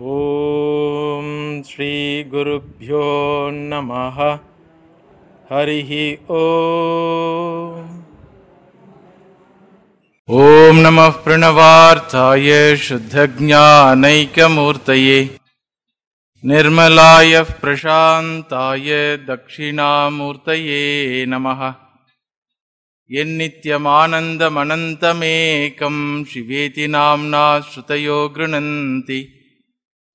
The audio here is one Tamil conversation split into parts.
ॐ श्रीगुरुभ्यो नमः हरिः ॐ नमः प्रणवार्ताय शुद्धज्ञानैकमूर्तये निर्मलाय प्रशान्ताय दक्षिणामूर्तये नमः यन्नित्यमानन्दमनन्तमेकं शिवेति नाम्ना श्रुतयो गृह्णन्ति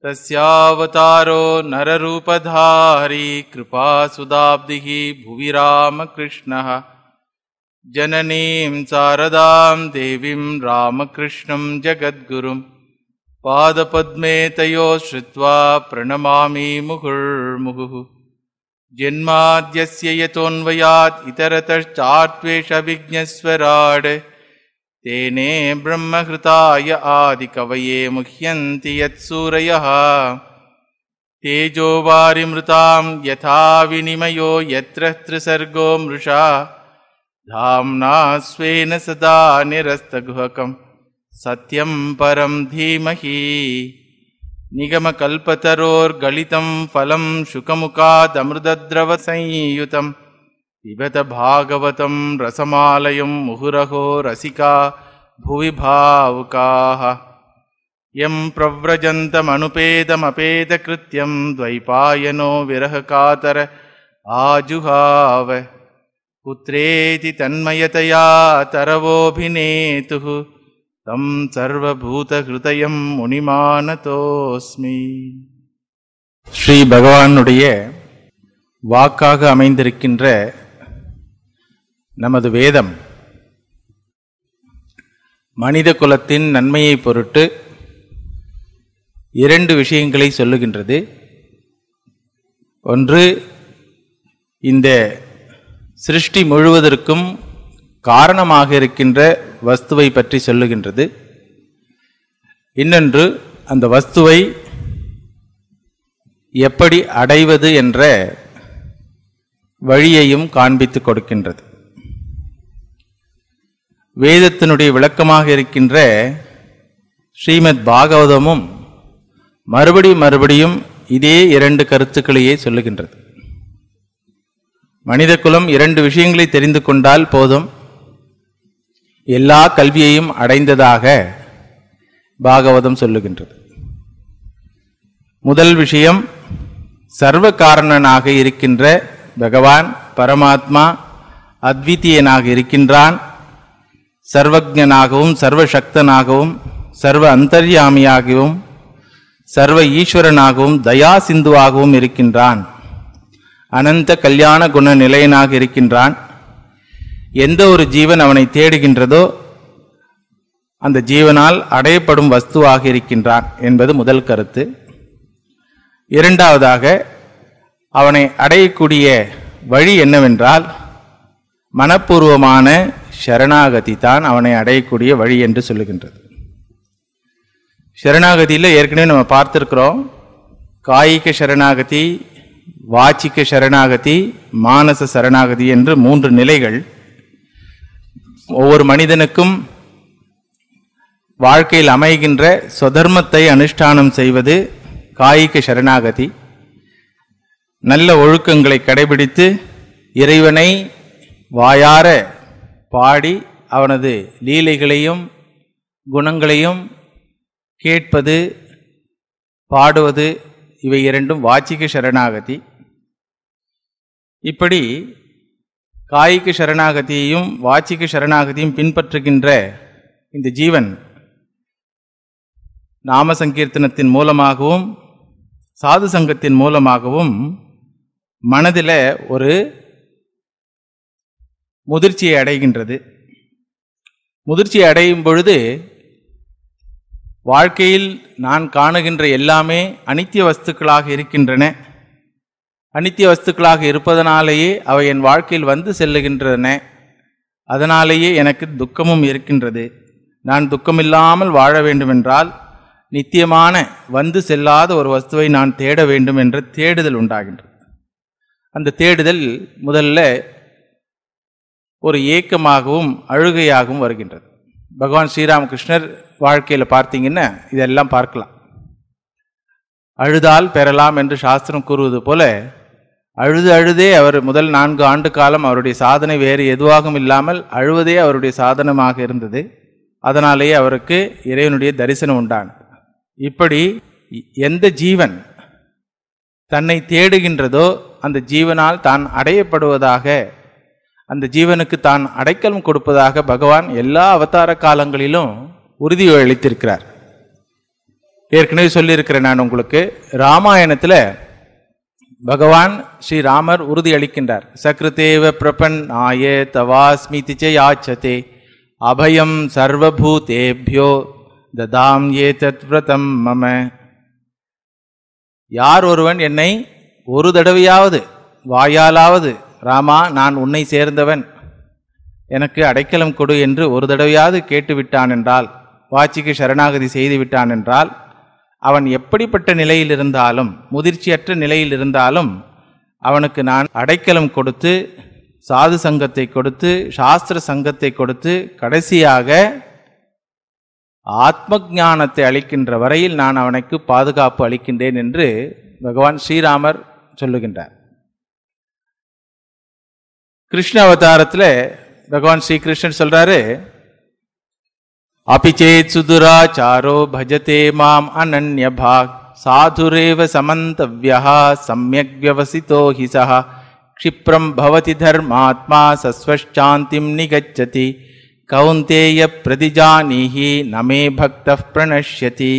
तस्यावतारो नररूपधारी कृपा भुवि रामकृष्णः जननीं सारदां देवीं रामकृष्णं जगद्गुरुम् पादपद्मे तयो श्रुत्वा प्रणमामि मुहुर्मुहुः जन्माद्यस्य यतोऽन्वयात् इतरतश्चात्वे तेने ब्रह्मकृताय आदिकवये मुह्यन्ति यत्सूरयः तेजोवारिमृतां यथाविनिमयो यत्र त्रिसर्गो मृषा धाम्ना स्वेन सदा निरस्तगुहकं सत्यं परं धीमहि निगमकल्पतरोर्गलितं फलं शुकमुखादमृतद्रवसंयुतं பிபத பாகவதம் ரசமாலயம் முகுரகோ ரசிகா புவி பாவுகாக எம் கிருத்தியம் துவைபாயனோ காதர ஆஜுகாவ புத்திரேதி தன்மயதையா தரவோபிநேது தம் சர்வபூதஹிருதயம் முனிமானதோஸ்மி ஸ்ரீ பகவானுடைய வாக்காக அமைந்திருக்கின்ற நமது வேதம் மனித குலத்தின் நன்மையை பொருட்டு இரண்டு விஷயங்களை சொல்லுகின்றது ஒன்று இந்த சிருஷ்டி முழுவதற்கும் காரணமாக இருக்கின்ற வஸ்துவை பற்றி சொல்லுகின்றது இன்னொன்று அந்த வஸ்துவை எப்படி அடைவது என்ற வழியையும் காண்பித்து கொடுக்கின்றது வேதத்தினுடைய விளக்கமாக இருக்கின்ற ஸ்ரீமத் பாகவதமும் மறுபடி மறுபடியும் இதே இரண்டு கருத்துக்களையே சொல்லுகின்றது மனித குலம் இரண்டு விஷயங்களை தெரிந்து கொண்டால் போதும் எல்லா கல்வியையும் அடைந்ததாக பாகவதம் சொல்லுகின்றது முதல் விஷயம் சர்வ காரணனாக இருக்கின்ற பகவான் பரமாத்மா அத்விதீயனாக இருக்கின்றான் சர்வஜனாகவும் சர்வசக்தனாகவும் சர்வ அந்தர்யாமியாகவும் சர்வ ஈஸ்வரனாகவும் தயா சிந்துவாகவும் இருக்கின்றான் அனந்த கல்யாண குண நிலையனாக இருக்கின்றான் எந்த ஒரு ஜீவன் அவனை தேடுகின்றதோ அந்த ஜீவனால் அடையப்படும் வஸ்துவாக இருக்கின்றான் என்பது முதல் கருத்து இரண்டாவதாக அவனை அடையக்கூடிய வழி என்னவென்றால் மனப்பூர்வமான ஷரணாகதி தான் அவனை அடையக்கூடிய வழி என்று சொல்லுகின்றது ஷரணாகதியில் ஏற்கனவே நம்ம பார்த்துருக்குறோம் காய்க சரணாகதி வாச்சிக்க சரணாகதி மானச சரணாகதி என்று மூன்று நிலைகள் ஒவ்வொரு மனிதனுக்கும் வாழ்க்கையில் அமைகின்ற சொதர்மத்தை அனுஷ்டானம் செய்வது காய்க சரணாகதி நல்ல ஒழுக்கங்களை கடைபிடித்து இறைவனை வாயார பாடி அவனது லீலைகளையும் குணங்களையும் கேட்பது பாடுவது இவை இரண்டும் வாச்சிக்கு சரணாகதி இப்படி காய்க்கு சரணாகதியையும் வாச்சிக்கு சரணாகதியும் பின்பற்றுகின்ற இந்த ஜீவன் நாம சங்கீர்த்தனத்தின் மூலமாகவும் சாது சங்கத்தின் மூலமாகவும் மனதில் ஒரு முதிர்ச்சியை அடைகின்றது முதிர்ச்சி அடையும் பொழுது வாழ்க்கையில் நான் காணுகின்ற எல்லாமே அனித்திய வஸ்துக்களாக இருக்கின்றன அனித்திய வஸ்துக்களாக இருப்பதனாலேயே அவை என் வாழ்க்கையில் வந்து செல்லுகின்றன அதனாலேயே எனக்கு துக்கமும் இருக்கின்றது நான் துக்கமில்லாமல் வாழ வேண்டுமென்றால் நித்தியமான வந்து செல்லாத ஒரு வஸ்துவை நான் தேட வேண்டும் என்ற தேடுதல் உண்டாகின்றது அந்த தேடுதல் முதல்ல ஒரு ஏக்கமாகவும் அழுகையாகவும் வருகின்றது பகவான் ஸ்ரீராமகிருஷ்ணர் வாழ்க்கையில் பார்த்தீங்கன்னா இதெல்லாம் பார்க்கலாம் அழுதால் பெறலாம் என்று சாஸ்திரம் கூறுவது போல அழுது அழுதே அவர் முதல் நான்கு ஆண்டு காலம் அவருடைய சாதனை வேறு எதுவாகவும் இல்லாமல் அழுவதே அவருடைய சாதனமாக இருந்தது அதனாலேயே அவருக்கு இறைவனுடைய தரிசனம் உண்டானது இப்படி எந்த ஜீவன் தன்னை தேடுகின்றதோ அந்த ஜீவனால் தான் அடையப்படுவதாக அந்த ஜீவனுக்கு தான் அடைக்கலம் கொடுப்பதாக பகவான் எல்லா அவதார காலங்களிலும் உறுதி அளித்திருக்கிறார் ஏற்கனவே சொல்லியிருக்கிறேன் நான் உங்களுக்கு ராமாயணத்தில் பகவான் ஸ்ரீராமர் உறுதி அளிக்கின்றார் சக்ருதேவ பிரபன் ஆய தவாஸ்மி திச்சே யாச்சதே அபயம் சர்வபூதேபியோ ததாம் ஏ தத்விரதம் மம யார் ஒருவன் என்னை ஒரு தடவையாவது வாயாலாவது ராமா நான் உன்னை சேர்ந்தவன் எனக்கு அடைக்கலம் கொடு என்று ஒரு தடவையாவது கேட்டுவிட்டான் என்றால் வாச்சிக்கு சரணாகதி விட்டான் என்றால் அவன் எப்படிப்பட்ட நிலையில் இருந்தாலும் முதிர்ச்சியற்ற நிலையில் இருந்தாலும் அவனுக்கு நான் அடைக்கலம் கொடுத்து சாது சங்கத்தை கொடுத்து சாஸ்திர சங்கத்தை கொடுத்து கடைசியாக ஆத்ம ஜானத்தை அளிக்கின்ற வரையில் நான் அவனுக்கு பாதுகாப்பு அளிக்கின்றேன் என்று பகவான் ஸ்ரீராமர் சொல்லுகின்றார் கிருஷ்ண அவதாரத்தில் பகவான் ஸ்ரீகிருஷ்ணன் சொல்கிறாரு அபிச்சேத் சுதுராச்சாரோ பஜதே மாம் அனன்யபாக் சாதுரேவ சமந்தவ்யா சமயக் வியவசிதோ ஹிசா க்ஷிப்ரம் பவதி தர்மாத்மா சஸ்வஷாந்திம் நிகச்சதி கவுந்தேய பிரதிஜானிஹி நமே பக்த பிரணஷ்யதி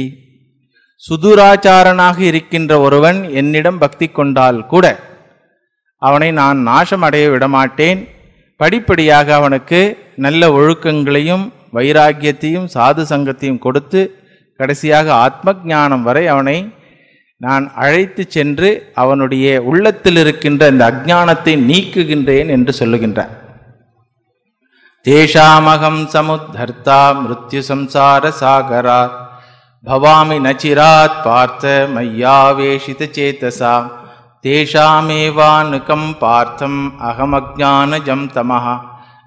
சுதுராச்சாரனாக இருக்கின்ற ஒருவன் என்னிடம் பக்தி கொண்டால் கூட அவனை நான் நாசம் அடைய விடமாட்டேன் படிப்படியாக அவனுக்கு நல்ல ஒழுக்கங்களையும் வைராக்கியத்தையும் சாது சங்கத்தையும் கொடுத்து கடைசியாக ஆத்ம ஜானம் வரை அவனை நான் அழைத்து சென்று அவனுடைய உள்ளத்தில் இருக்கின்ற இந்த அஜானத்தை நீக்குகின்றேன் என்று சொல்லுகின்றார் தேஷாமகம் சமுத்தர்த்தா மிருத்யு சம்சார சாகரா பவாமி நச்சிராத் பார்த்த மையாவேஷித சேத்தசாம் பார்த்தம் पार्थम् अहमज्ञानजं தமஹா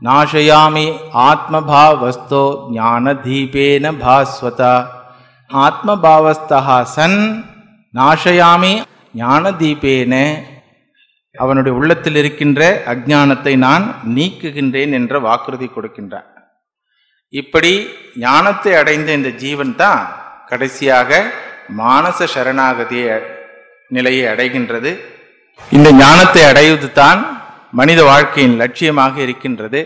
நாஷயாமி ஆத்மபாவஸ்தோ ஞானதீபேன பாஸ்வதா ஆத்மபாவஸ்தா சன் நாஷயாமி ஞானதீபேன அவனுடைய உள்ளத்தில் இருக்கின்ற அஜானத்தை நான் நீக்குகின்றேன் என்ற வாக்குறுதி கொடுக்கின்றான் இப்படி ஞானத்தை அடைந்த இந்த ஜீவன் தான் கடைசியாக மானச சரணாகதியை நிலையை அடைகின்றது இந்த ஞானத்தை அடைவது தான் மனித வாழ்க்கையின் லட்சியமாக இருக்கின்றது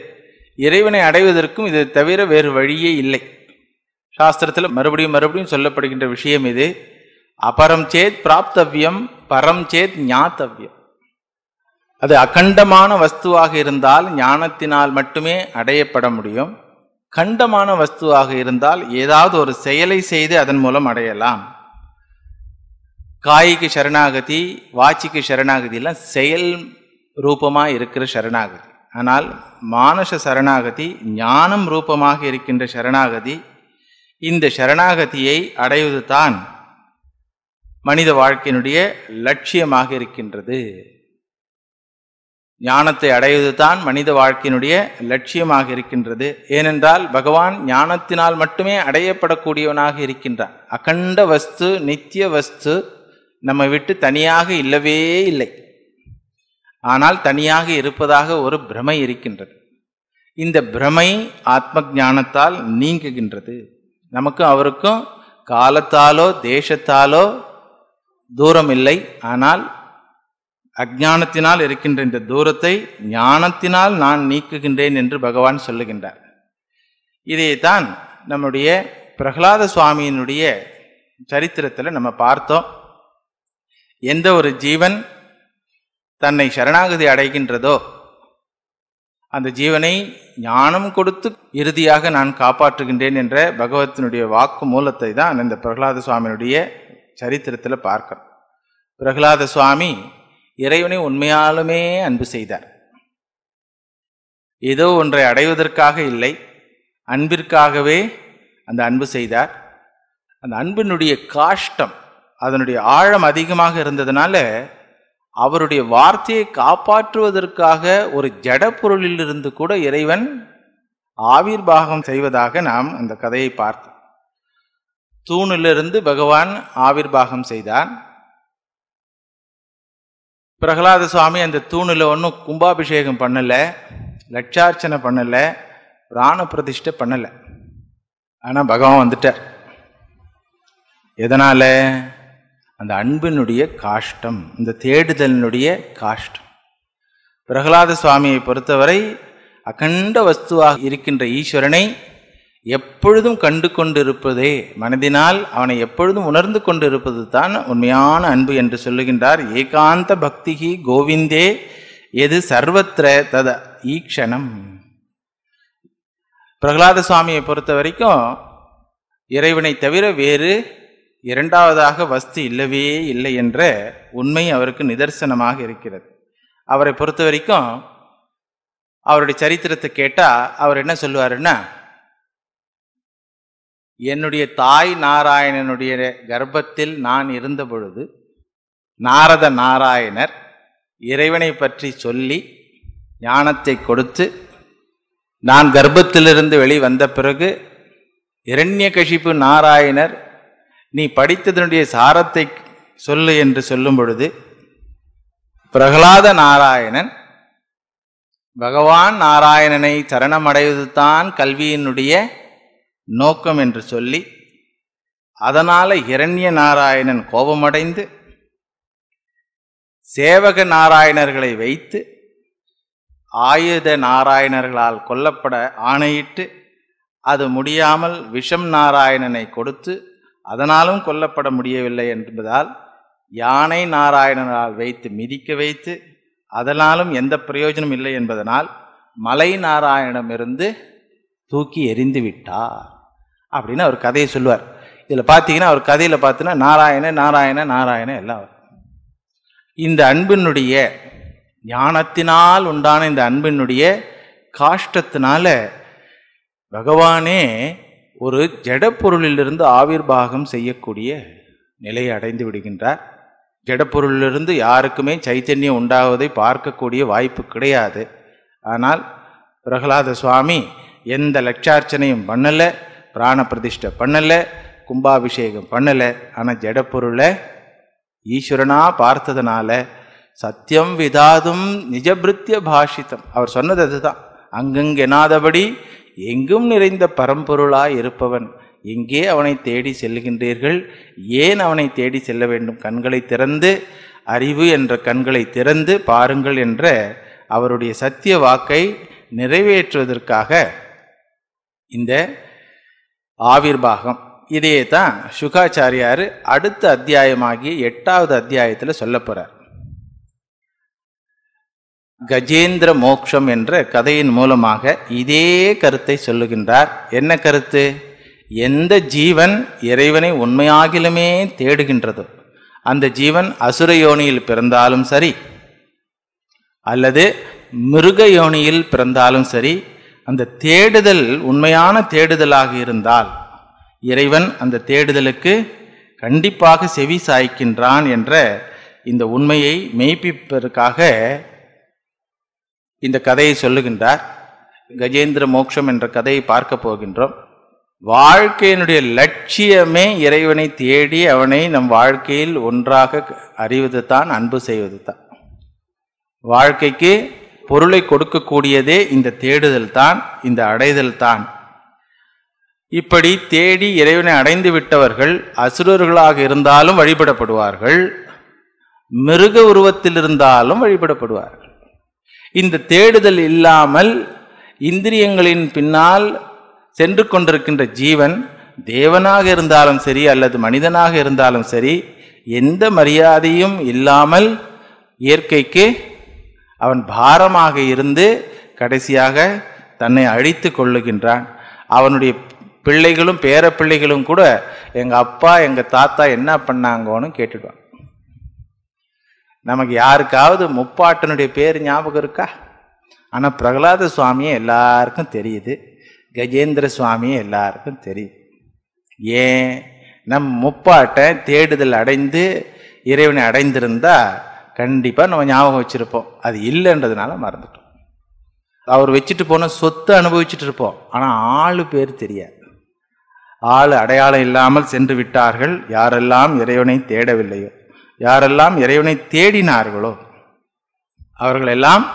இறைவனை அடைவதற்கும் இது தவிர வேறு வழியே இல்லை சாஸ்திரத்தில் மறுபடியும் மறுபடியும் சொல்லப்படுகின்ற விஷயம் இது அபரம் சேத் பிராப்தவியம் பரம் சேத் ஞாத்தவியம் அது அகண்டமான வஸ்துவாக இருந்தால் ஞானத்தினால் மட்டுமே அடையப்பட முடியும் கண்டமான வஸ்துவாக இருந்தால் ஏதாவது ஒரு செயலை செய்து அதன் மூலம் அடையலாம் காய்க்கு சரணாகதி வாச்சிக்கு சரணாகதி எல்லாம் செயல் ரூபமாக இருக்கிற சரணாகதி ஆனால் மானச சரணாகதி ஞானம் ரூபமாக இருக்கின்ற சரணாகதி இந்த சரணாகதியை அடைவது தான் மனித வாழ்க்கையினுடைய லட்சியமாக இருக்கின்றது ஞானத்தை அடைவது தான் மனித வாழ்க்கையினுடைய லட்சியமாக இருக்கின்றது ஏனென்றால் பகவான் ஞானத்தினால் மட்டுமே அடையப்படக்கூடியவனாக இருக்கின்றான் அகண்ட வஸ்து நித்திய வஸ்து நம்ம விட்டு தனியாக இல்லவே இல்லை ஆனால் தனியாக இருப்பதாக ஒரு பிரமை இருக்கின்றது இந்த பிரமை ஆத்ம ஞானத்தால் நீங்குகின்றது நமக்கும் அவருக்கும் காலத்தாலோ தேசத்தாலோ தூரம் இல்லை ஆனால் அஜானத்தினால் இருக்கின்ற இந்த தூரத்தை ஞானத்தினால் நான் நீக்குகின்றேன் என்று பகவான் சொல்லுகின்றார் இதைத்தான் நம்முடைய பிரகலாத சுவாமியினுடைய சரித்திரத்தில் நம்ம பார்த்தோம் எந்த ஒரு ஜீவன் தன்னை சரணாகதி அடைகின்றதோ அந்த ஜீவனை ஞானம் கொடுத்து இறுதியாக நான் காப்பாற்றுகின்றேன் என்ற பகவத்தினுடைய வாக்கு மூலத்தை தான் இந்த பிரகலாத சுவாமியினுடைய சரித்திரத்தில் பார்க்கிறோம் பிரகலாத சுவாமி இறைவனை உண்மையாலுமே அன்பு செய்தார் ஏதோ ஒன்றை அடைவதற்காக இல்லை அன்பிற்காகவே அந்த அன்பு செய்தார் அந்த அன்பினுடைய காஷ்டம் அதனுடைய ஆழம் அதிகமாக இருந்ததுனால அவருடைய வார்த்தையை காப்பாற்றுவதற்காக ஒரு ஜட இருந்து கூட இறைவன் பாகம் செய்வதாக நாம் அந்த கதையை பார்த்தோம் தூணிலிருந்து பகவான் பாகம் செய்தார் பிரகலாத சுவாமி அந்த தூணில் ஒன்றும் கும்பாபிஷேகம் பண்ணலை லட்சார்ச்சனை பண்ணலை பிராண பிரதிஷ்டை பண்ணலை ஆனால் பகவான் வந்துட்டார் எதனால் அந்த அன்பினுடைய காஷ்டம் இந்த தேடுதலினுடைய காஷ்டம் பிரகலாத சுவாமியை பொறுத்தவரை அகண்ட வஸ்துவாக இருக்கின்ற ஈஸ்வரனை எப்பொழுதும் கண்டு கொண்டிருப்பதே மனதினால் அவனை எப்பொழுதும் உணர்ந்து கொண்டிருப்பது தான் உண்மையான அன்பு என்று சொல்லுகின்றார் ஏகாந்த பக்திகி கோவிந்தே எது சர்வத்திர தத ஈக்ஷணம் பிரகலாத சுவாமியை பொறுத்த வரைக்கும் இறைவனை தவிர வேறு இரண்டாவதாக வஸ்து இல்லவே இல்லை என்ற உண்மை அவருக்கு நிதர்சனமாக இருக்கிறது அவரை பொறுத்த வரைக்கும் அவருடைய சரித்திரத்தை கேட்டால் அவர் என்ன சொல்லுவாருன்னா என்னுடைய தாய் நாராயணனுடைய கர்ப்பத்தில் நான் இருந்த பொழுது நாரத நாராயணர் இறைவனை பற்றி சொல்லி ஞானத்தை கொடுத்து நான் கர்ப்பத்திலிருந்து வெளிவந்த பிறகு இரண்ய கஷிப்பு நாராயணர் நீ படித்ததனுடைய சாரத்தை சொல்லு என்று சொல்லும் பொழுது பிரகலாத நாராயணன் பகவான் நாராயணனை தான் கல்வியினுடைய நோக்கம் என்று சொல்லி அதனால் இரண்ய நாராயணன் கோபமடைந்து சேவக நாராயணர்களை வைத்து ஆயுத நாராயணர்களால் கொல்லப்பட ஆணையிட்டு அது முடியாமல் விஷம் நாராயணனை கொடுத்து அதனாலும் கொல்லப்பட முடியவில்லை என்பதால் யானை நாராயணனால் வைத்து மிதிக்க வைத்து அதனாலும் எந்த பிரயோஜனம் இல்லை என்பதனால் மலை நாராயணமிருந்து தூக்கி எரிந்து விட்டார் அப்படின்னு அவர் கதையை சொல்லுவார் இதில் பார்த்தீங்கன்னா அவர் கதையில் பார்த்தீங்கன்னா நாராயண நாராயண நாராயண எல்லாம் இந்த அன்பினுடைய ஞானத்தினால் உண்டான இந்த அன்பினுடைய காஷ்டத்தினால பகவானே ஒரு ஜடப்பொருளிலிருந்து பாகம் செய்யக்கூடிய நிலையை அடைந்து விடுகின்றார் ஜடப்பொருளிலிருந்து யாருக்குமே சைத்தன்யம் உண்டாவதை பார்க்கக்கூடிய வாய்ப்பு கிடையாது ஆனால் பிரகலாத சுவாமி எந்த லட்சார்ச்சனையும் பண்ணலை பிராண பிரதிஷ்டை பண்ணலை கும்பாபிஷேகம் பண்ணலை ஆனால் ஜடப்பொருளை ஈஸ்வரனாக பார்த்ததுனால சத்தியம் விதாதும் நிஜபிருத்திய பாஷித்தம் அவர் சொன்னது அதுதான் அங்கங்கெனாதபடி எங்கும் நிறைந்த பரம்பொருளாய் இருப்பவன் எங்கே அவனை தேடி செல்லுகின்றீர்கள் ஏன் அவனை தேடி செல்ல வேண்டும் கண்களை திறந்து அறிவு என்ற கண்களை திறந்து பாருங்கள் என்ற அவருடைய சத்திய வாக்கை நிறைவேற்றுவதற்காக இந்த ஆவிர்வாகம் இதையே தான் சுகாச்சாரியார் அடுத்த அத்தியாயமாகிய எட்டாவது அத்தியாயத்தில் சொல்ல போகிறார் கஜேந்திர மோக்ஷம் என்ற கதையின் மூலமாக இதே கருத்தை சொல்லுகின்றார் என்ன கருத்து எந்த ஜீவன் இறைவனை உண்மையாகிலுமே தேடுகின்றதோ அந்த ஜீவன் அசுர யோனியில் பிறந்தாலும் சரி அல்லது மிருக யோனியில் பிறந்தாலும் சரி அந்த தேடுதல் உண்மையான தேடுதலாக இருந்தால் இறைவன் அந்த தேடுதலுக்கு கண்டிப்பாக செவி சாய்க்கின்றான் என்ற இந்த உண்மையை மெய்ப்பிப்பதற்காக இந்த கதையை சொல்லுகின்றார் கஜேந்திர மோக்ஷம் என்ற கதையை பார்க்க போகின்றோம் வாழ்க்கையினுடைய லட்சியமே இறைவனை தேடி அவனை நம் வாழ்க்கையில் ஒன்றாக அறிவது தான் அன்பு செய்வது தான் வாழ்க்கைக்கு பொருளை கொடுக்கக்கூடியதே இந்த தேடுதல் தான் இந்த அடைதல் தான் இப்படி தேடி இறைவனை அடைந்து விட்டவர்கள் அசுரர்களாக இருந்தாலும் வழிபடப்படுவார்கள் மிருக உருவத்தில் இருந்தாலும் வழிபடப்படுவார்கள் இந்த தேடுதல் இல்லாமல் இந்திரியங்களின் பின்னால் சென்று கொண்டிருக்கின்ற ஜீவன் தேவனாக இருந்தாலும் சரி அல்லது மனிதனாக இருந்தாலும் சரி எந்த மரியாதையும் இல்லாமல் இயற்கைக்கு அவன் பாரமாக இருந்து கடைசியாக தன்னை அழித்து கொள்ளுகின்றான் அவனுடைய பிள்ளைகளும் பேர பிள்ளைகளும் கூட எங்கள் அப்பா எங்கள் தாத்தா என்ன பண்ணாங்கன்னு கேட்டுடுவான் நமக்கு யாருக்காவது முப்பாட்டனுடைய பேர் ஞாபகம் இருக்கா ஆனால் பிரகலாத சுவாமியை எல்லாருக்கும் தெரியுது கஜேந்திர சுவாமியை எல்லாருக்கும் தெரியுது ஏன் நம் முப்பாட்டை தேடுதல் அடைந்து இறைவனை அடைந்திருந்தா கண்டிப்பாக நம்ம ஞாபகம் வச்சுருப்போம் அது இல்லைன்றதுனால மறந்துட்டோம் அவர் வச்சுட்டு போனால் சொத்து அனுபவிச்சுட்டு இருப்போம் ஆனால் ஆள் பேர் தெரியாது ஆள் அடையாளம் இல்லாமல் சென்று விட்டார்கள் யாரெல்லாம் இறைவனை தேடவில்லையோ யாரெல்லாம் இறைவனை தேடினார்களோ அவர்களெல்லாம்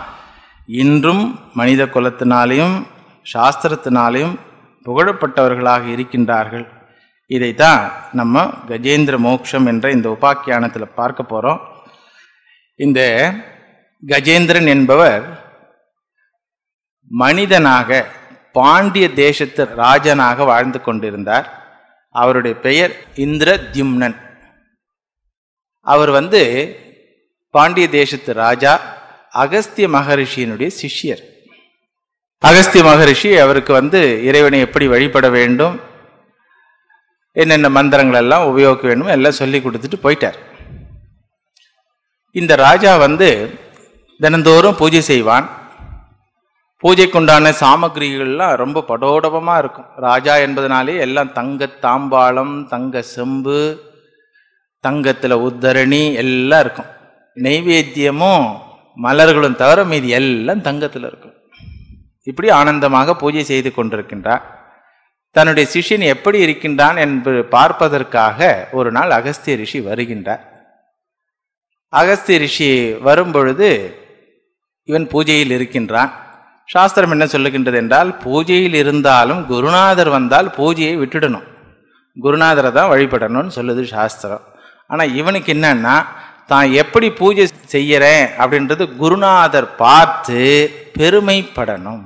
இன்றும் மனித குலத்தினாலேயும் சாஸ்திரத்தினாலேயும் புகழப்பட்டவர்களாக இருக்கின்றார்கள் இதைத்தான் நம்ம கஜேந்திர மோக்ஷம் என்ற இந்த உபாக்கியானத்தில் பார்க்க போகிறோம் இந்த கஜேந்திரன் என்பவர் மனிதனாக பாண்டிய தேசத்து ராஜனாக வாழ்ந்து கொண்டிருந்தார் அவருடைய பெயர் இந்திர தியும்னன் அவர் வந்து பாண்டிய தேசத்து ராஜா அகஸ்திய மகரிஷியினுடைய சிஷ்யர் அகஸ்திய மகரிஷி அவருக்கு வந்து இறைவனை எப்படி வழிபட வேண்டும் என்னென்ன மந்திரங்கள் எல்லாம் உபயோகிக்க வேண்டும் எல்லாம் சொல்லி கொடுத்துட்டு போயிட்டார் இந்த ராஜா வந்து தினந்தோறும் பூஜை செய்வான் பூஜைக்குண்டான சாமகிரிகள்லாம் ரொம்ப படோடபமாக இருக்கும் ராஜா என்பதனாலே எல்லாம் தங்க தாம்பாளம் தங்க செம்பு தங்கத்தில் உத்தரணி எல்லாம் இருக்கும் நெய்வேத்தியமும் மலர்களும் தவிர மீதி எல்லாம் தங்கத்தில் இருக்கும் இப்படி ஆனந்தமாக பூஜை செய்து கொண்டிருக்கின்றார் தன்னுடைய சிஷியன் எப்படி இருக்கின்றான் என்று பார்ப்பதற்காக ஒரு நாள் அகஸ்திய ரிஷி வருகின்றார் அகஸ்திய ரிஷி வரும்பொழுது இவன் பூஜையில் இருக்கின்றான் சாஸ்திரம் என்ன சொல்லுகின்றது என்றால் பூஜையில் இருந்தாலும் குருநாதர் வந்தால் பூஜையை விட்டுடணும் குருநாதரை தான் வழிபடணும்னு சொல்லுது சாஸ்திரம் ஆனால் இவனுக்கு என்னன்னா தான் எப்படி பூஜை செய்கிறேன் அப்படின்றது குருநாதர் பார்த்து பெருமைப்படணும்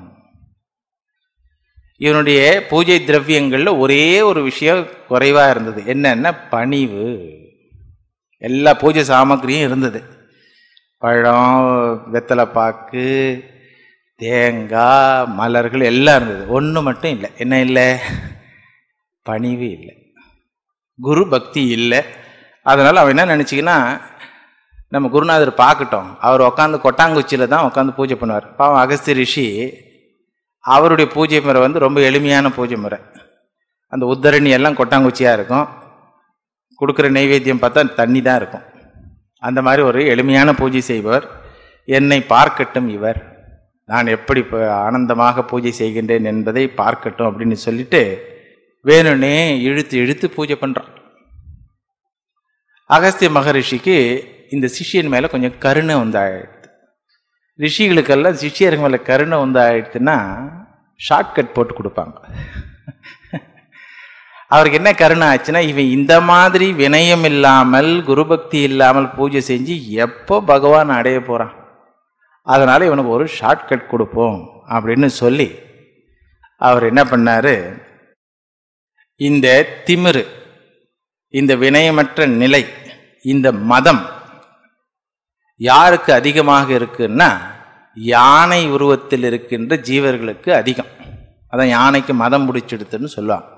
இவனுடைய பூஜை திரவியங்களில் ஒரே ஒரு விஷயம் குறைவாக இருந்தது என்னென்ன பணிவு எல்லா பூஜை சாமக்கிரியும் இருந்தது பழம் வெத்தலை பாக்கு தேங்காய் மலர்கள் எல்லாம் இருந்தது ஒன்று மட்டும் இல்லை என்ன இல்லை பணிவு இல்லை குரு பக்தி இல்லை அதனால் அவன் என்ன நினச்சிக்கின்னா நம்ம குருநாதர் பார்க்கட்டும் அவர் உட்காந்து கொட்டாங்குச்சியில் தான் உட்காந்து பூஜை பண்ணுவார் பாவம் அகஸ்தி ரிஷி அவருடைய பூஜை முறை வந்து ரொம்ப எளிமையான பூஜை முறை அந்த உத்தரணி எல்லாம் கொட்டாங்குச்சியாக இருக்கும் கொடுக்குற நைவேத்தியம் பார்த்தா தண்ணி தான் இருக்கும் அந்த மாதிரி ஒரு எளிமையான பூஜை செய்பவர் என்னை பார்க்கட்டும் இவர் நான் எப்படி இப்போ ஆனந்தமாக பூஜை செய்கின்றேன் என்பதை பார்க்கட்டும் அப்படின்னு சொல்லிட்டு வேணுன்னே இழுத்து இழுத்து பூஜை பண்ணுறான் அகஸ்திய மகரிஷிக்கு இந்த சிஷியன் மேலே கொஞ்சம் கருணை உண்டாயிடுது ரிஷிகளுக்கெல்லாம் சிஷியர்கள் மேலே கருணை உண்டாயிடுதுன்னா ஷார்ட்கட் போட்டு கொடுப்பாங்க அவருக்கு என்ன கருணை ஆச்சுன்னா இவன் இந்த மாதிரி வினயம் இல்லாமல் குருபக்தி இல்லாமல் பூஜை செஞ்சு எப்போ பகவான் அடைய போகிறான் அதனால் இவனுக்கு ஒரு ஷார்ட்கட் கொடுப்போம் அப்படின்னு சொல்லி அவர் என்ன பண்ணார் இந்த திமிரு இந்த வினயமற்ற நிலை இந்த மதம் யாருக்கு அதிகமாக இருக்குன்னா யானை உருவத்தில் இருக்கின்ற ஜீவர்களுக்கு அதிகம் அதான் யானைக்கு மதம் பிடிச்செடுத்துன்னு சொல்லுவாங்க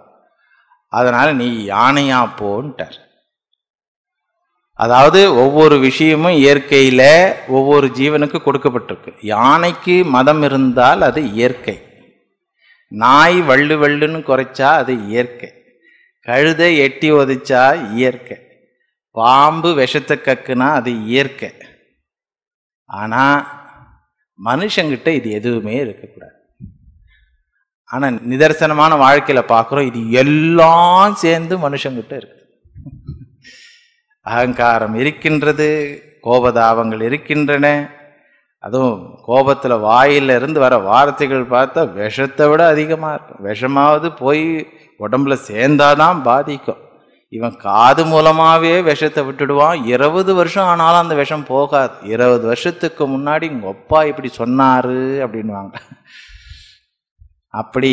அதனால் நீ யானையா போன்ட்டார் அதாவது ஒவ்வொரு விஷயமும் இயற்கையில் ஒவ்வொரு ஜீவனுக்கு கொடுக்கப்பட்டிருக்கு யானைக்கு மதம் இருந்தால் அது இயற்கை நாய் வள்ளு வள்ளுன்னு குறைச்சா அது இயற்கை கழுதை எட்டி ஒதிச்சா இயற்கை பாம்பு விஷத்தை கக்குனா அது இயற்கை ஆனால் மனுஷங்கிட்ட இது எதுவுமே இருக்கக்கூடாது ஆனால் நிதர்சனமான வாழ்க்கையில் பார்க்குறோம் இது எல்லாம் சேர்ந்து மனுஷங்கிட்ட இருக்கு அகங்காரம் இருக்கின்றது கோபதாபங்கள் இருக்கின்றன அதுவும் கோபத்தில் வாயிலிருந்து வர வார்த்தைகள் பார்த்தா விஷத்தை விட அதிகமாக இருக்கும் விஷமாவது போய் உடம்புல சேர்ந்தாதான் பாதிக்கும் இவன் காது மூலமாகவே விஷத்தை விட்டுடுவான் இருபது வருஷம் ஆனாலும் அந்த விஷம் போகாது இருபது வருஷத்துக்கு முன்னாடி உங்கள் அப்பா இப்படி சொன்னார் அப்படின்வாங்க அப்படி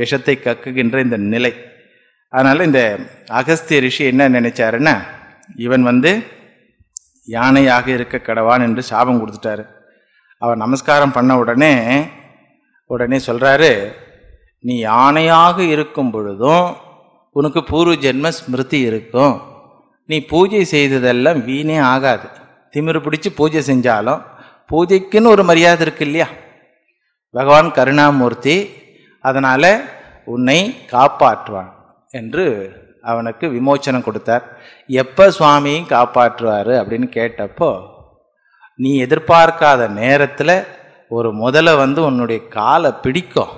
விஷத்தை கக்குகின்ற இந்த நிலை அதனால் இந்த அகஸ்திய ரிஷி என்ன நினைச்சாருன்னா இவன் வந்து யானையாக இருக்க கடவான் என்று சாபம் கொடுத்துட்டாரு அவர் நமஸ்காரம் பண்ண உடனே உடனே சொல்கிறாரு நீ யானையாக இருக்கும் பொழுதும் உனக்கு பூர்வ ஜென்ம ஸ்மிருதி இருக்கும் நீ பூஜை செய்ததெல்லாம் வீணே ஆகாது திமிரு பிடிச்சி பூஜை செஞ்சாலும் பூஜைக்குன்னு ஒரு மரியாதை இருக்கு இல்லையா பகவான் கருணாமூர்த்தி அதனால் உன்னை காப்பாற்றுவான் என்று அவனுக்கு விமோச்சனம் கொடுத்தார் எப்போ சுவாமியும் காப்பாற்றுவார் அப்படின்னு கேட்டப்போ நீ எதிர்பார்க்காத நேரத்தில் ஒரு முதல்ல வந்து உன்னுடைய காலை பிடிக்கும்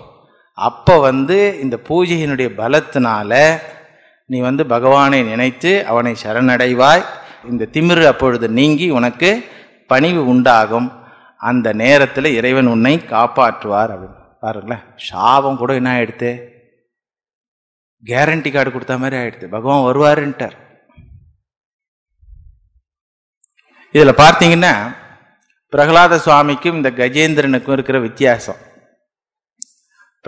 அப்போ வந்து இந்த பூஜையினுடைய பலத்தினால நீ வந்து பகவானை நினைத்து அவனை சரணடைவாய் இந்த திமிரு அப்பொழுது நீங்கி உனக்கு பணிவு உண்டாகும் அந்த நேரத்தில் இறைவன் உன்னை காப்பாற்றுவார் அப்படின்னு பாருங்களேன் சாபம் கூட என்ன ஆகிடுது கேரண்டி கார்டு கொடுத்த மாதிரி ஆகிடுது பகவான் வருவாருன்ட்டார் இதில் பார்த்தீங்கன்னா பிரகலாத சுவாமிக்கும் இந்த கஜேந்திரனுக்கும் இருக்கிற வித்தியாசம்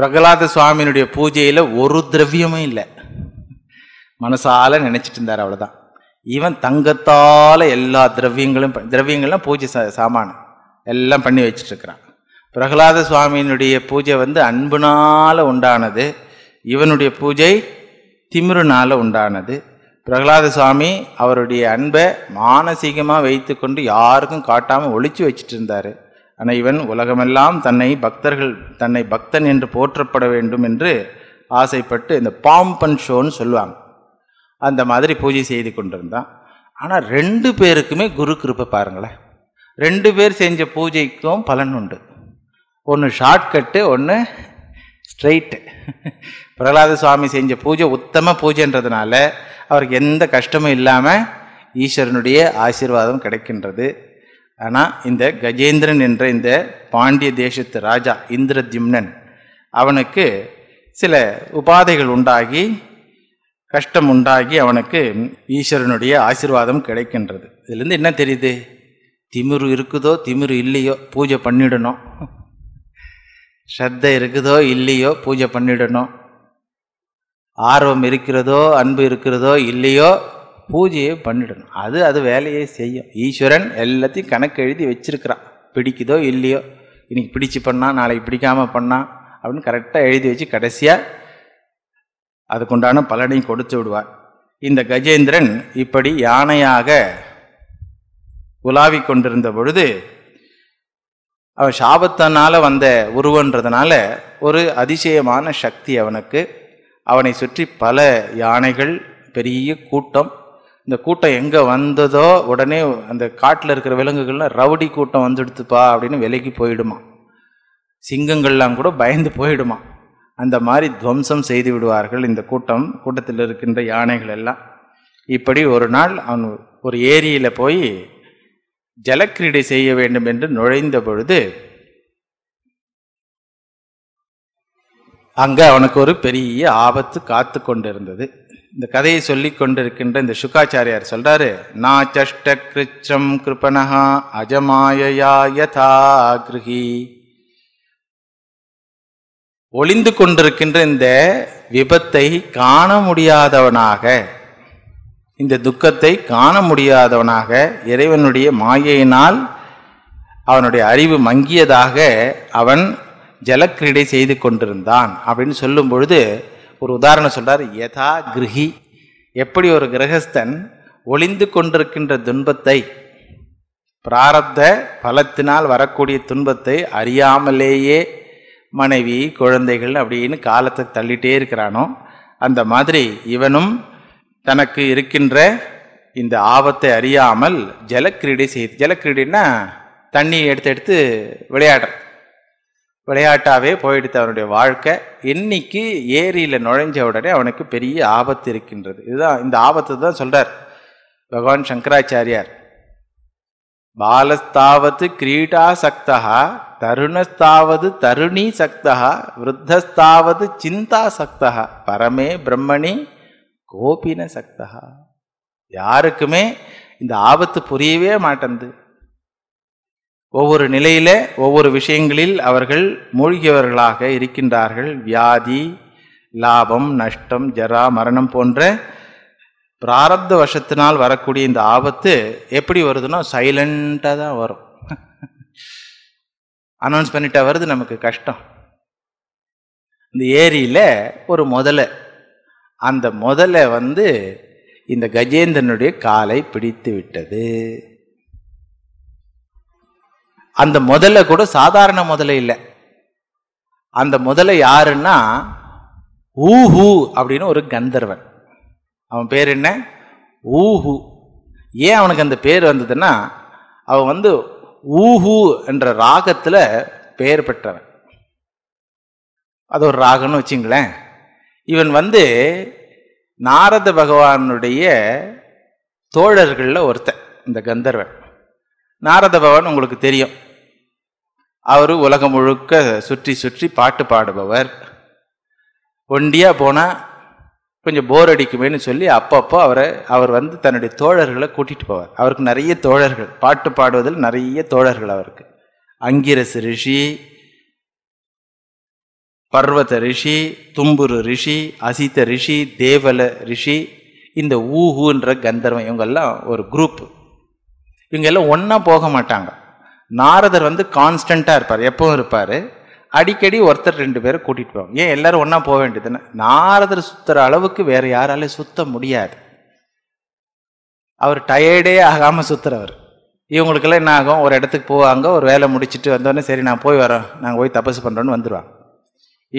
பிரகலாத சுவாமியினுடைய பூஜையில் ஒரு திரவியமும் இல்லை மனசால நினைச்சிட்டு இருந்தார் அவ்வளோதான் ஈவன் தங்கத்தால் எல்லா திரவியங்களும் திரவியங்கள்லாம் பூஜை சாமான எல்லாம் பண்ணி வச்சுட்டு இருக்கிறான் பிரகலாத சுவாமியினுடைய பூஜை வந்து அன்புனால் உண்டானது இவனுடைய பூஜை திமிருனால் உண்டானது பிரகலாத சுவாமி அவருடைய அன்பை மானசீகமாக வைத்து கொண்டு யாருக்கும் காட்டாமல் ஒழிச்சு வச்சுட்டு இருந்தார் அனைவன் உலகமெல்லாம் தன்னை பக்தர்கள் தன்னை பக்தன் என்று போற்றப்பட வேண்டும் என்று ஆசைப்பட்டு இந்த பாம்பன் ஷோன்னு சொல்லுவாங்க அந்த மாதிரி பூஜை செய்து கொண்டிருந்தான் ஆனால் ரெண்டு பேருக்குமே குரு கிருப்பை பாருங்களேன் ரெண்டு பேர் செஞ்ச பூஜைக்கும் பலன் உண்டு ஒன்று ஷார்ட்கட்டு ஒன்று ஸ்ட்ரெயிட்டு பிரகலாத சுவாமி செஞ்ச பூஜை உத்தம பூஜைன்றதுனால அவருக்கு எந்த கஷ்டமும் இல்லாமல் ஈஸ்வரனுடைய ஆசீர்வாதம் கிடைக்கின்றது ஆனால் இந்த கஜேந்திரன் என்ற இந்த பாண்டிய தேசத்து ராஜா இந்திரத்யும்னன் அவனுக்கு சில உபாதைகள் உண்டாகி கஷ்டம் உண்டாகி அவனுக்கு ஈஸ்வரனுடைய ஆசிர்வாதம் கிடைக்கின்றது இதுலேருந்து என்ன தெரியுது திமிரு இருக்குதோ திமிரு இல்லையோ பூஜை பண்ணிடணும் ஸ்ரத்த இருக்குதோ இல்லையோ பூஜை பண்ணிடணும் ஆர்வம் இருக்கிறதோ அன்பு இருக்கிறதோ இல்லையோ பூஜையை பண்ணிடணும் அது அது வேலையை செய்யும் ஈஸ்வரன் எல்லாத்தையும் கணக்கு எழுதி வச்சிருக்கிறான் பிடிக்குதோ இல்லையோ இன்றைக்கி பிடிச்சு பண்ணா நாளைக்கு பிடிக்காமல் பண்ணா அப்படின்னு கரெக்டாக எழுதி வச்சு கடைசியாக அதுக்குண்டான பலனையும் கொடுத்து விடுவார் இந்த கஜேந்திரன் இப்படி யானையாக உலாவிக் கொண்டிருந்த பொழுது அவன் சாபத்தனால் வந்த உருவன்றதுனால ஒரு அதிசயமான சக்தி அவனுக்கு அவனை சுற்றி பல யானைகள் பெரிய கூட்டம் இந்த கூட்டம் எங்கே வந்ததோ உடனே அந்த காட்டில் இருக்கிற விலங்குகள்லாம் ரவுடி கூட்டம் வந்துடுத்துப்பா அப்படின்னு விலைக்கு போயிடுமா சிங்கங்கள்லாம் கூட பயந்து போயிடுமா அந்த மாதிரி துவம்சம் செய்து விடுவார்கள் இந்த கூட்டம் கூட்டத்தில் இருக்கின்ற யானைகள் எல்லாம் இப்படி ஒரு நாள் அவன் ஒரு ஏரியில் போய் ஜலக்கிரீடை செய்ய வேண்டும் என்று நுழைந்த பொழுது அங்கே அவனுக்கு ஒரு பெரிய ஆபத்து காத்து கொண்டிருந்தது இந்த கதையை சொல்லி கொண்டிருக்கின்ற இந்த சுக்காச்சாரியார் சொல்றாரு நா சஷ்ட கிருச்சம் கிருபனஹா அஜமாயயா ஒளிந்து கொண்டிருக்கின்ற இந்த விபத்தை காண முடியாதவனாக இந்த துக்கத்தை காண முடியாதவனாக இறைவனுடைய மாயையினால் அவனுடைய அறிவு மங்கியதாக அவன் ஜலக்கிரீடை செய்து கொண்டிருந்தான் அப்படின்னு சொல்லும் பொழுது ஒரு உதாரணம் சொல்கிறார் யதா கிரகி எப்படி ஒரு கிரகஸ்தன் ஒளிந்து கொண்டிருக்கின்ற துன்பத்தை பிராரப்த பலத்தினால் வரக்கூடிய துன்பத்தை அறியாமலேயே மனைவி குழந்தைகள் அப்படின்னு காலத்தை தள்ளிட்டே இருக்கிறானோ அந்த மாதிரி இவனும் தனக்கு இருக்கின்ற இந்த ஆபத்தை அறியாமல் ஜலக்கிரீடை செய்து ஜலக்கிரீடைன்னா தண்ணி எடுத்து எடுத்து விளையாடுறது விளையாட்டாகவே போயிடுத்து அவனுடைய வாழ்க்கை இன்னைக்கு ஏரியில் நுழைஞ்ச உடனே அவனுக்கு பெரிய ஆபத்து இருக்கின்றது இதுதான் இந்த ஆபத்தை தான் சொல்கிறார் பகவான் சங்கராச்சாரியார் பாலஸ்தாவது கிரீடா சக்தா தருணஸ்தாவது தருணி சக்தா விருத்தஸ்தாவது சிந்தா சக்தா பரமே பிரம்மணி கோபின சக்தா யாருக்குமே இந்த ஆபத்து புரியவே மாட்டேன்து ஒவ்வொரு நிலையில ஒவ்வொரு விஷயங்களில் அவர்கள் மூழ்கியவர்களாக இருக்கின்றார்கள் வியாதி லாபம் நஷ்டம் ஜரா மரணம் போன்ற பிராரப்த வசத்தினால் வரக்கூடிய இந்த ஆபத்து எப்படி வருதுன்னா சைலண்ட்டாக தான் வரும் அனௌன்ஸ் பண்ணிட்டா வருது நமக்கு கஷ்டம் இந்த ஏரியில் ஒரு முதலை அந்த முதலை வந்து இந்த கஜேந்திரனுடைய காலை பிடித்து விட்டது அந்த முதல்ல கூட சாதாரண முதல இல்லை அந்த முதல யாருன்னா ஊஹு அப்படின்னு ஒரு கந்தர்வன் அவன் பேர் என்ன ஊஹு ஏன் அவனுக்கு அந்த பேர் வந்ததுன்னா அவன் வந்து ஊஹு என்ற ராகத்தில் பெயர் பெற்றவன் அது ஒரு ராகம்னு வச்சுங்களேன் இவன் வந்து நாரத பகவானுடைய தோழர்களில் ஒருத்தன் இந்த கந்தர்வன் நாரத பகவான் உங்களுக்கு தெரியும் அவர் உலகம் முழுக்க சுற்றி சுற்றி பாட்டு பாடுபவர் ஒண்டியாக போனால் கொஞ்சம் போர் அடிக்குமேனு சொல்லி அப்பப்போ அவரை அவர் வந்து தன்னுடைய தோழர்களை கூட்டிகிட்டு போவார் அவருக்கு நிறைய தோழர்கள் பாட்டு பாடுவதில் நிறைய தோழர்கள் அவருக்கு அங்கிரசு ரிஷி பர்வத ரிஷி தும்புரு ரிஷி அசித்த ரிஷி தேவல ரிஷி இந்த ஊஹூன்ற கந்தர்வம் இவங்கெல்லாம் ஒரு குரூப் இவங்கெல்லாம் ஒன்றா போக மாட்டாங்க நாரதர் வந்து கான்ஸ்டண்ட்டாக இருப்பார் எப்பவும் இருப்பார் அடிக்கடி ஒருத்தர் ரெண்டு பேரும் கூட்டிகிட்டு போவாங்க ஏன் எல்லாரும் ஒன்றா போக வேண்டியதுன்னு நாரதர் சுத்துற அளவுக்கு வேறு யாராலையும் சுத்த முடியாது அவர் டயர்டே ஆகாமல் சுத்துறவர் இவங்களுக்கெல்லாம் என்ன ஆகும் ஒரு இடத்துக்கு போவாங்க ஒரு வேலை முடிச்சுட்டு வந்தோடனே சரி நான் போய் வரோம் நாங்கள் போய் தபசு பண்ணுறோன்னு வந்துடுவாங்க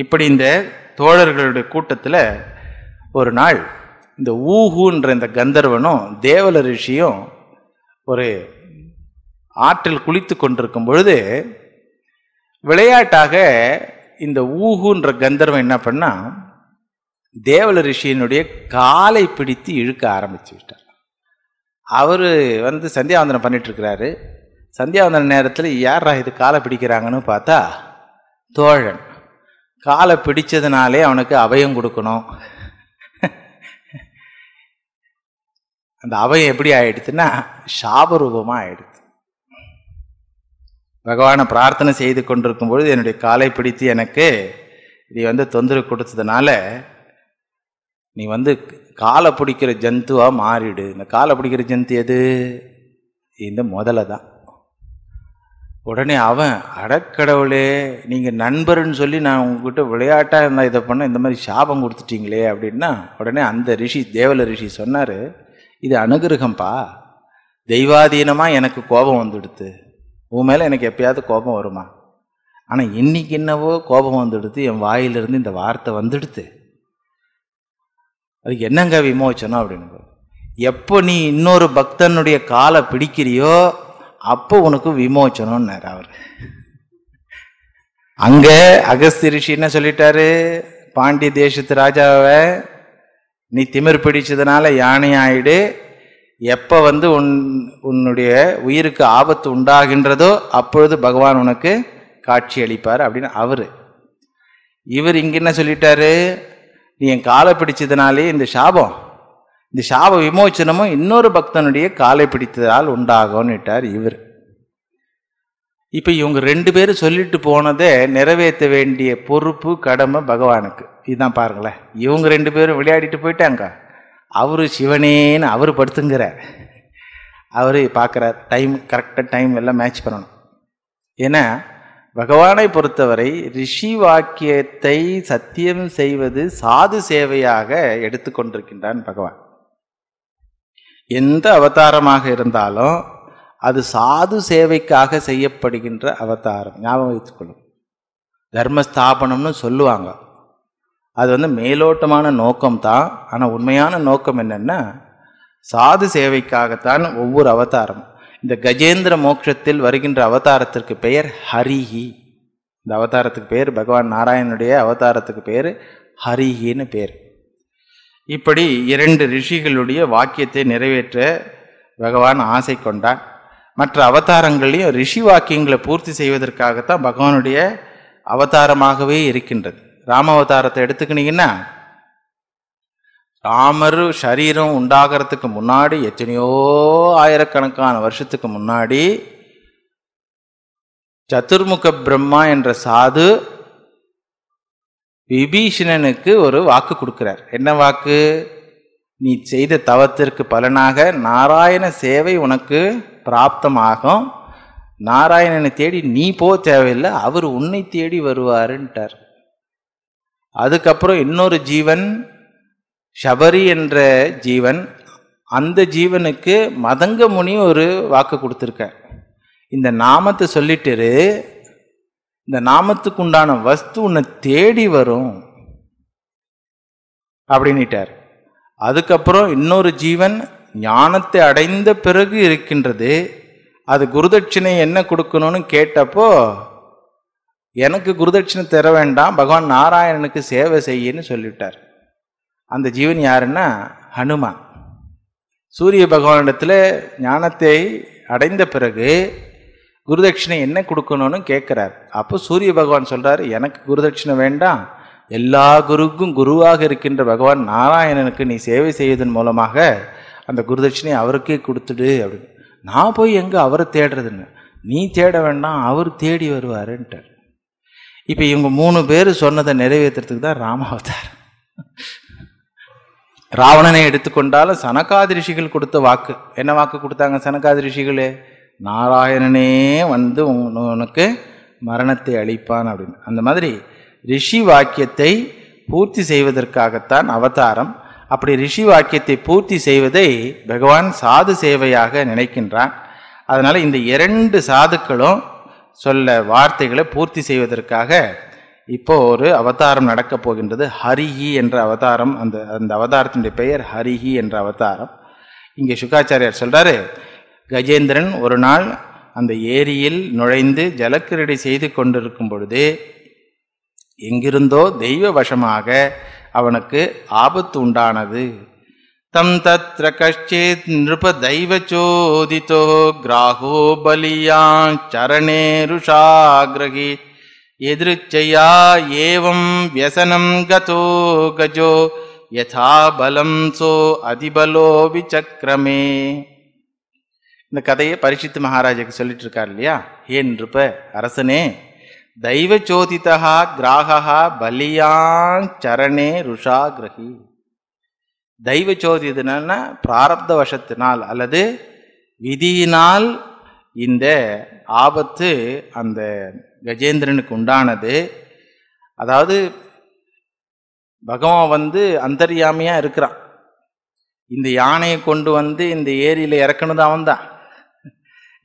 இப்படி இந்த தோழர்களுடைய கூட்டத்தில் ஒரு நாள் இந்த ஊஹுன்ற இந்த கந்தர்வனும் தேவல ரிஷியும் ஒரு ஆற்றில் குளித்து கொண்டிருக்கும் பொழுது விளையாட்டாக இந்த ஊகுன்ற கந்தர்வம் என்ன பண்ணால் தேவல ரிஷியினுடைய காலை பிடித்து இழுக்க ஆரம்பிச்சு விட்டார் அவர் வந்து சந்தியாவந்தனம் இருக்கிறாரு சந்தியாவந்தன நேரத்தில் யாரா இது காலை பிடிக்கிறாங்கன்னு பார்த்தா தோழன் காலை பிடிச்சதுனாலே அவனுக்கு அபயம் கொடுக்கணும் அந்த அபயம் எப்படி ஆயிடுச்சுன்னா சாபரூபமாக ஆயிடுது பகவானை பிரார்த்தனை செய்து கொண்டிருக்கும் பொழுது என்னுடைய காலை பிடித்து எனக்கு நீ வந்து தொந்தரவு கொடுத்ததுனால நீ வந்து காலை பிடிக்கிற ஜந்துவாக மாறிடு இந்த காலை பிடிக்கிற ஜந்து எது இந்த முதல்ல தான் உடனே அவன் அடக்கடவுளே நீங்கள் நண்பர்னு சொல்லி நான் உங்ககிட்ட விளையாட்டாக இருந்தால் இதை பண்ண இந்த மாதிரி சாபம் கொடுத்துட்டீங்களே அப்படின்னா உடனே அந்த ரிஷி தேவல ரிஷி சொன்னார் இது அனுகிரகம்ப்பா தெய்வாதீனமாக எனக்கு கோபம் வந்துடுத்து உன் மேலே எனக்கு எப்பயாவது கோபம் வருமா ஆனால் இன்னைக்கு என்னவோ கோபம் வந்துடுத்து என் வாயிலிருந்து இந்த வார்த்தை வந்துடுத்து அதுக்கு என்னங்க விமோச்சனம் அப்படின்னு எப்போ நீ இன்னொரு பக்தனுடைய காலை பிடிக்கிறியோ அப்போ உனக்கு விமோச்சனம்னாரு அவர் அங்கே அகஸ்தி ரிஷி என்ன சொல்லிட்டாரு பாண்டிய தேசத்து ராஜாவை நீ திமிர் பிடிச்சதுனால யானை ஆயிடு எப்போ வந்து உன் உன்னுடைய உயிருக்கு ஆபத்து உண்டாகின்றதோ அப்பொழுது பகவான் உனக்கு காட்சி அளிப்பார் அப்படின்னு அவர் இவர் இங்கே என்ன சொல்லிட்டாரு நீ என் காலை பிடிச்சதுனாலே இந்த சாபம் இந்த சாப விமோச்சனமும் இன்னொரு பக்தனுடைய காலை பிடித்ததால் உண்டாகும்ட்டார் இவர் இப்போ இவங்க ரெண்டு பேரும் சொல்லிட்டு போனதை நிறைவேற்ற வேண்டிய பொறுப்பு கடமை பகவானுக்கு இதுதான் பாருங்களேன் இவங்க ரெண்டு பேரும் விளையாடிட்டு போயிட்டாங்க அவர் சிவனேன்னு அவர் படுத்துங்கிறார் அவரு பார்க்குறார் டைம் கரெக்டாக டைம் எல்லாம் மேட்ச் பண்ணணும் ஏன்னா பகவானை பொறுத்தவரை ரிஷி வாக்கியத்தை சத்தியம் செய்வது சாது சேவையாக எடுத்துக்கொண்டிருக்கின்றான் பகவான் எந்த அவதாரமாக இருந்தாலும் அது சாது சேவைக்காக செய்யப்படுகின்ற அவதாரம் ஞாபகம் வைத்துக்கொள்ளும் தர்மஸ்தாபனம்னு சொல்லுவாங்க அது வந்து மேலோட்டமான நோக்கம் தான் ஆனால் உண்மையான நோக்கம் என்னென்னா சாது சேவைக்காகத்தான் ஒவ்வொரு அவதாரம் இந்த கஜேந்திர மோட்சத்தில் வருகின்ற அவதாரத்திற்கு பெயர் ஹரிஹி இந்த அவதாரத்துக்கு பேர் பகவான் நாராயணனுடைய அவதாரத்துக்கு பேர் ஹரிஹின்னு பேர் இப்படி இரண்டு ரிஷிகளுடைய வாக்கியத்தை நிறைவேற்ற பகவான் ஆசை கொண்டான் மற்ற அவதாரங்களையும் ரிஷி வாக்கியங்களை பூர்த்தி செய்வதற்காகத்தான் பகவானுடைய அவதாரமாகவே இருக்கின்றது ராமவதாரத்தை எடுத்துக்கினீங்கன்னா ராமர் சரீரம் உண்டாகிறதுக்கு முன்னாடி எத்தனையோ ஆயிரக்கணக்கான வருஷத்துக்கு முன்னாடி சத்துர்முக பிரம்மா என்ற சாது விபீஷணனுக்கு ஒரு வாக்கு கொடுக்கிறார் என்ன வாக்கு நீ செய்த தவத்திற்கு பலனாக நாராயண சேவை உனக்கு பிராப்தமாகும் நாராயணனை தேடி நீ போ தேவையில்லை அவர் உன்னை தேடி வருவாருன்ட்டார் அதுக்கப்புறம் இன்னொரு ஜீவன் ஷபரி என்ற ஜீவன் அந்த ஜீவனுக்கு மதங்க முனி ஒரு வாக்கு கொடுத்துருக்க இந்த நாமத்தை சொல்லிட்டுரு இந்த நாமத்துக்கு உண்டான வஸ்து உன்னை தேடி வரும் அப்படின்ட்டார் அதுக்கப்புறம் இன்னொரு ஜீவன் ஞானத்தை அடைந்த பிறகு இருக்கின்றது அது குருதட்சிணை என்ன கொடுக்கணும்னு கேட்டப்போ எனக்கு குருதட்சிணை தர வேண்டாம் பகவான் நாராயணனுக்கு சேவை செய்யன்னு சொல்லிவிட்டார் அந்த ஜீவன் யாருன்னா ஹனுமான் சூரிய பகவானிடத்தில் ஞானத்தை அடைந்த பிறகு குருதட்சிணை என்ன கொடுக்கணும்னு கேட்குறார் அப்போ சூரிய பகவான் சொல்கிறாரு எனக்கு குருதட்சிணை வேண்டாம் எல்லா குருக்கும் குருவாக இருக்கின்ற பகவான் நாராயணனுக்கு நீ சேவை செய்வதன் மூலமாக அந்த குருதட்சிணை அவருக்கே கொடுத்துடு அப்படின்னு நான் போய் எங்கே அவரை தேடுறதுன்னு நீ தேட வேண்டாம் அவர் தேடி வருவாருன்ட்டார் இப்போ இவங்க மூணு பேர் சொன்னதை நிறைவேற்றுறதுக்கு தான் ராமாவதார் ராவணனை எடுத்துக்கொண்டாலும் சனகாதி ரிஷிகள் கொடுத்த வாக்கு என்ன வாக்கு கொடுத்தாங்க சனகாதி ரிஷிகளே நாராயணனே வந்து உனக்கு மரணத்தை அளிப்பான் அப்படின்னு அந்த மாதிரி ரிஷி வாக்கியத்தை பூர்த்தி செய்வதற்காகத்தான் அவதாரம் அப்படி ரிஷி வாக்கியத்தை பூர்த்தி செய்வதை பகவான் சாது சேவையாக நினைக்கின்றான் அதனால் இந்த இரண்டு சாதுக்களும் சொல்ல வார்த்தைகளை பூர்த்தி செய்வதற்காக இப்போ ஒரு அவதாரம் நடக்கப் போகின்றது ஹரிஹி என்ற அவதாரம் அந்த அந்த அவதாரத்தினுடைய பெயர் ஹரிஹி என்ற அவதாரம் இங்கே சுக்காச்சாரியார் சொல்கிறாரு கஜேந்திரன் ஒரு நாள் அந்த ஏரியில் நுழைந்து ஜலக்கிரடி செய்து கொண்டிருக்கும் பொழுது எங்கிருந்தோ தெய்வ வசமாக அவனுக்கு ஆபத்து உண்டானது तं तत्र कश्चित् नृपदैवचोदितो ग्राहो बलीयाश्चरणेरुषाग्रहि यदृच्छया एवं व्यसनं गतो गजो யதா பலம் சோ அதிபலோ விசக்கிரமே இந்த கதையை பரிசித்து மகாராஜாக்கு சொல்லிட்டு இருக்கார் இல்லையா ஏன் இருப்ப அரசனே தெய்வ சோதிதா கிராகா பலியாங் சரணே ருஷா கிரகி தெய்வ சோதி என்னென்னா பிராரப்த வசத்தினால் அல்லது விதியினால் இந்த ஆபத்து அந்த கஜேந்திரனுக்கு உண்டானது அதாவது பகவான் வந்து அந்தர்யாமியாக இருக்கிறான் இந்த யானையை கொண்டு வந்து இந்த ஏரியில் இறக்கணும் அவன் தான்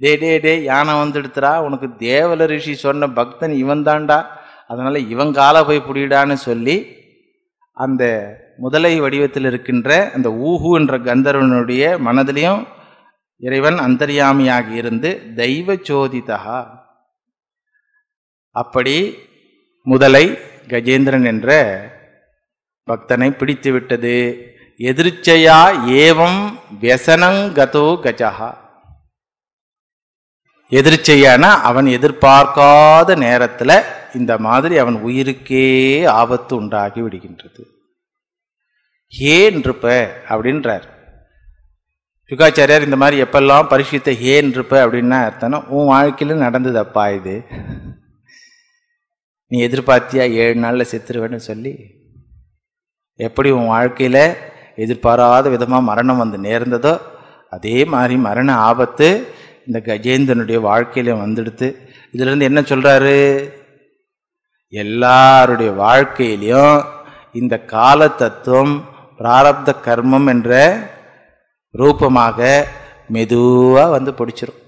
டே டே டே யானை வந்து வந்துடுத்துறா உனக்கு தேவல ரிஷி சொன்ன பக்தன் இவன் தான்டா அதனால் இவன் காலை போய் பிடிடான்னு சொல்லி அந்த முதலை வடிவத்தில் இருக்கின்ற அந்த ஊஹு என்ற கந்தர்வனுடைய மனதிலையும் இறைவன் அந்தரியாமியாக இருந்து தெய்வ சோதிதா அப்படி முதலை கஜேந்திரன் என்ற பக்தனை பிடித்து விட்டது எதிர்ச்சையா ஏவம் கதோ கஜா எதிர்ச்சையான அவன் எதிர்பார்க்காத நேரத்தில் இந்த மாதிரி அவன் உயிருக்கே ஆபத்து உண்டாகி விடுகின்றது ஏன் இருப்ப அப்படின்றார் யுகாச்சாரியார் இந்த மாதிரி எப்பெல்லாம் பரிசுத்த ஏன் இருப்ப அப்படின்னா அர்த்தனா உன் வாழ்க்கையில் நடந்ததப்பா இது நீ எதிர்பார்த்தியா ஏழு நாளில் செத்துருவேன்னு சொல்லி எப்படி உன் வாழ்க்கையில் எதிர்பாராத விதமாக மரணம் வந்து நேர்ந்ததோ அதே மாதிரி மரண ஆபத்து இந்த கஜேந்திரனுடைய வாழ்க்கையில வந்துடுத்து இதுலேருந்து என்ன சொல்கிறாரு எல்லாருடைய வாழ்க்கையிலையும் இந்த கால தத்துவம் பிராரப்த கர்மம் என்ற ரூபமாக மெதுவாக வந்து பிடிச்சிரும்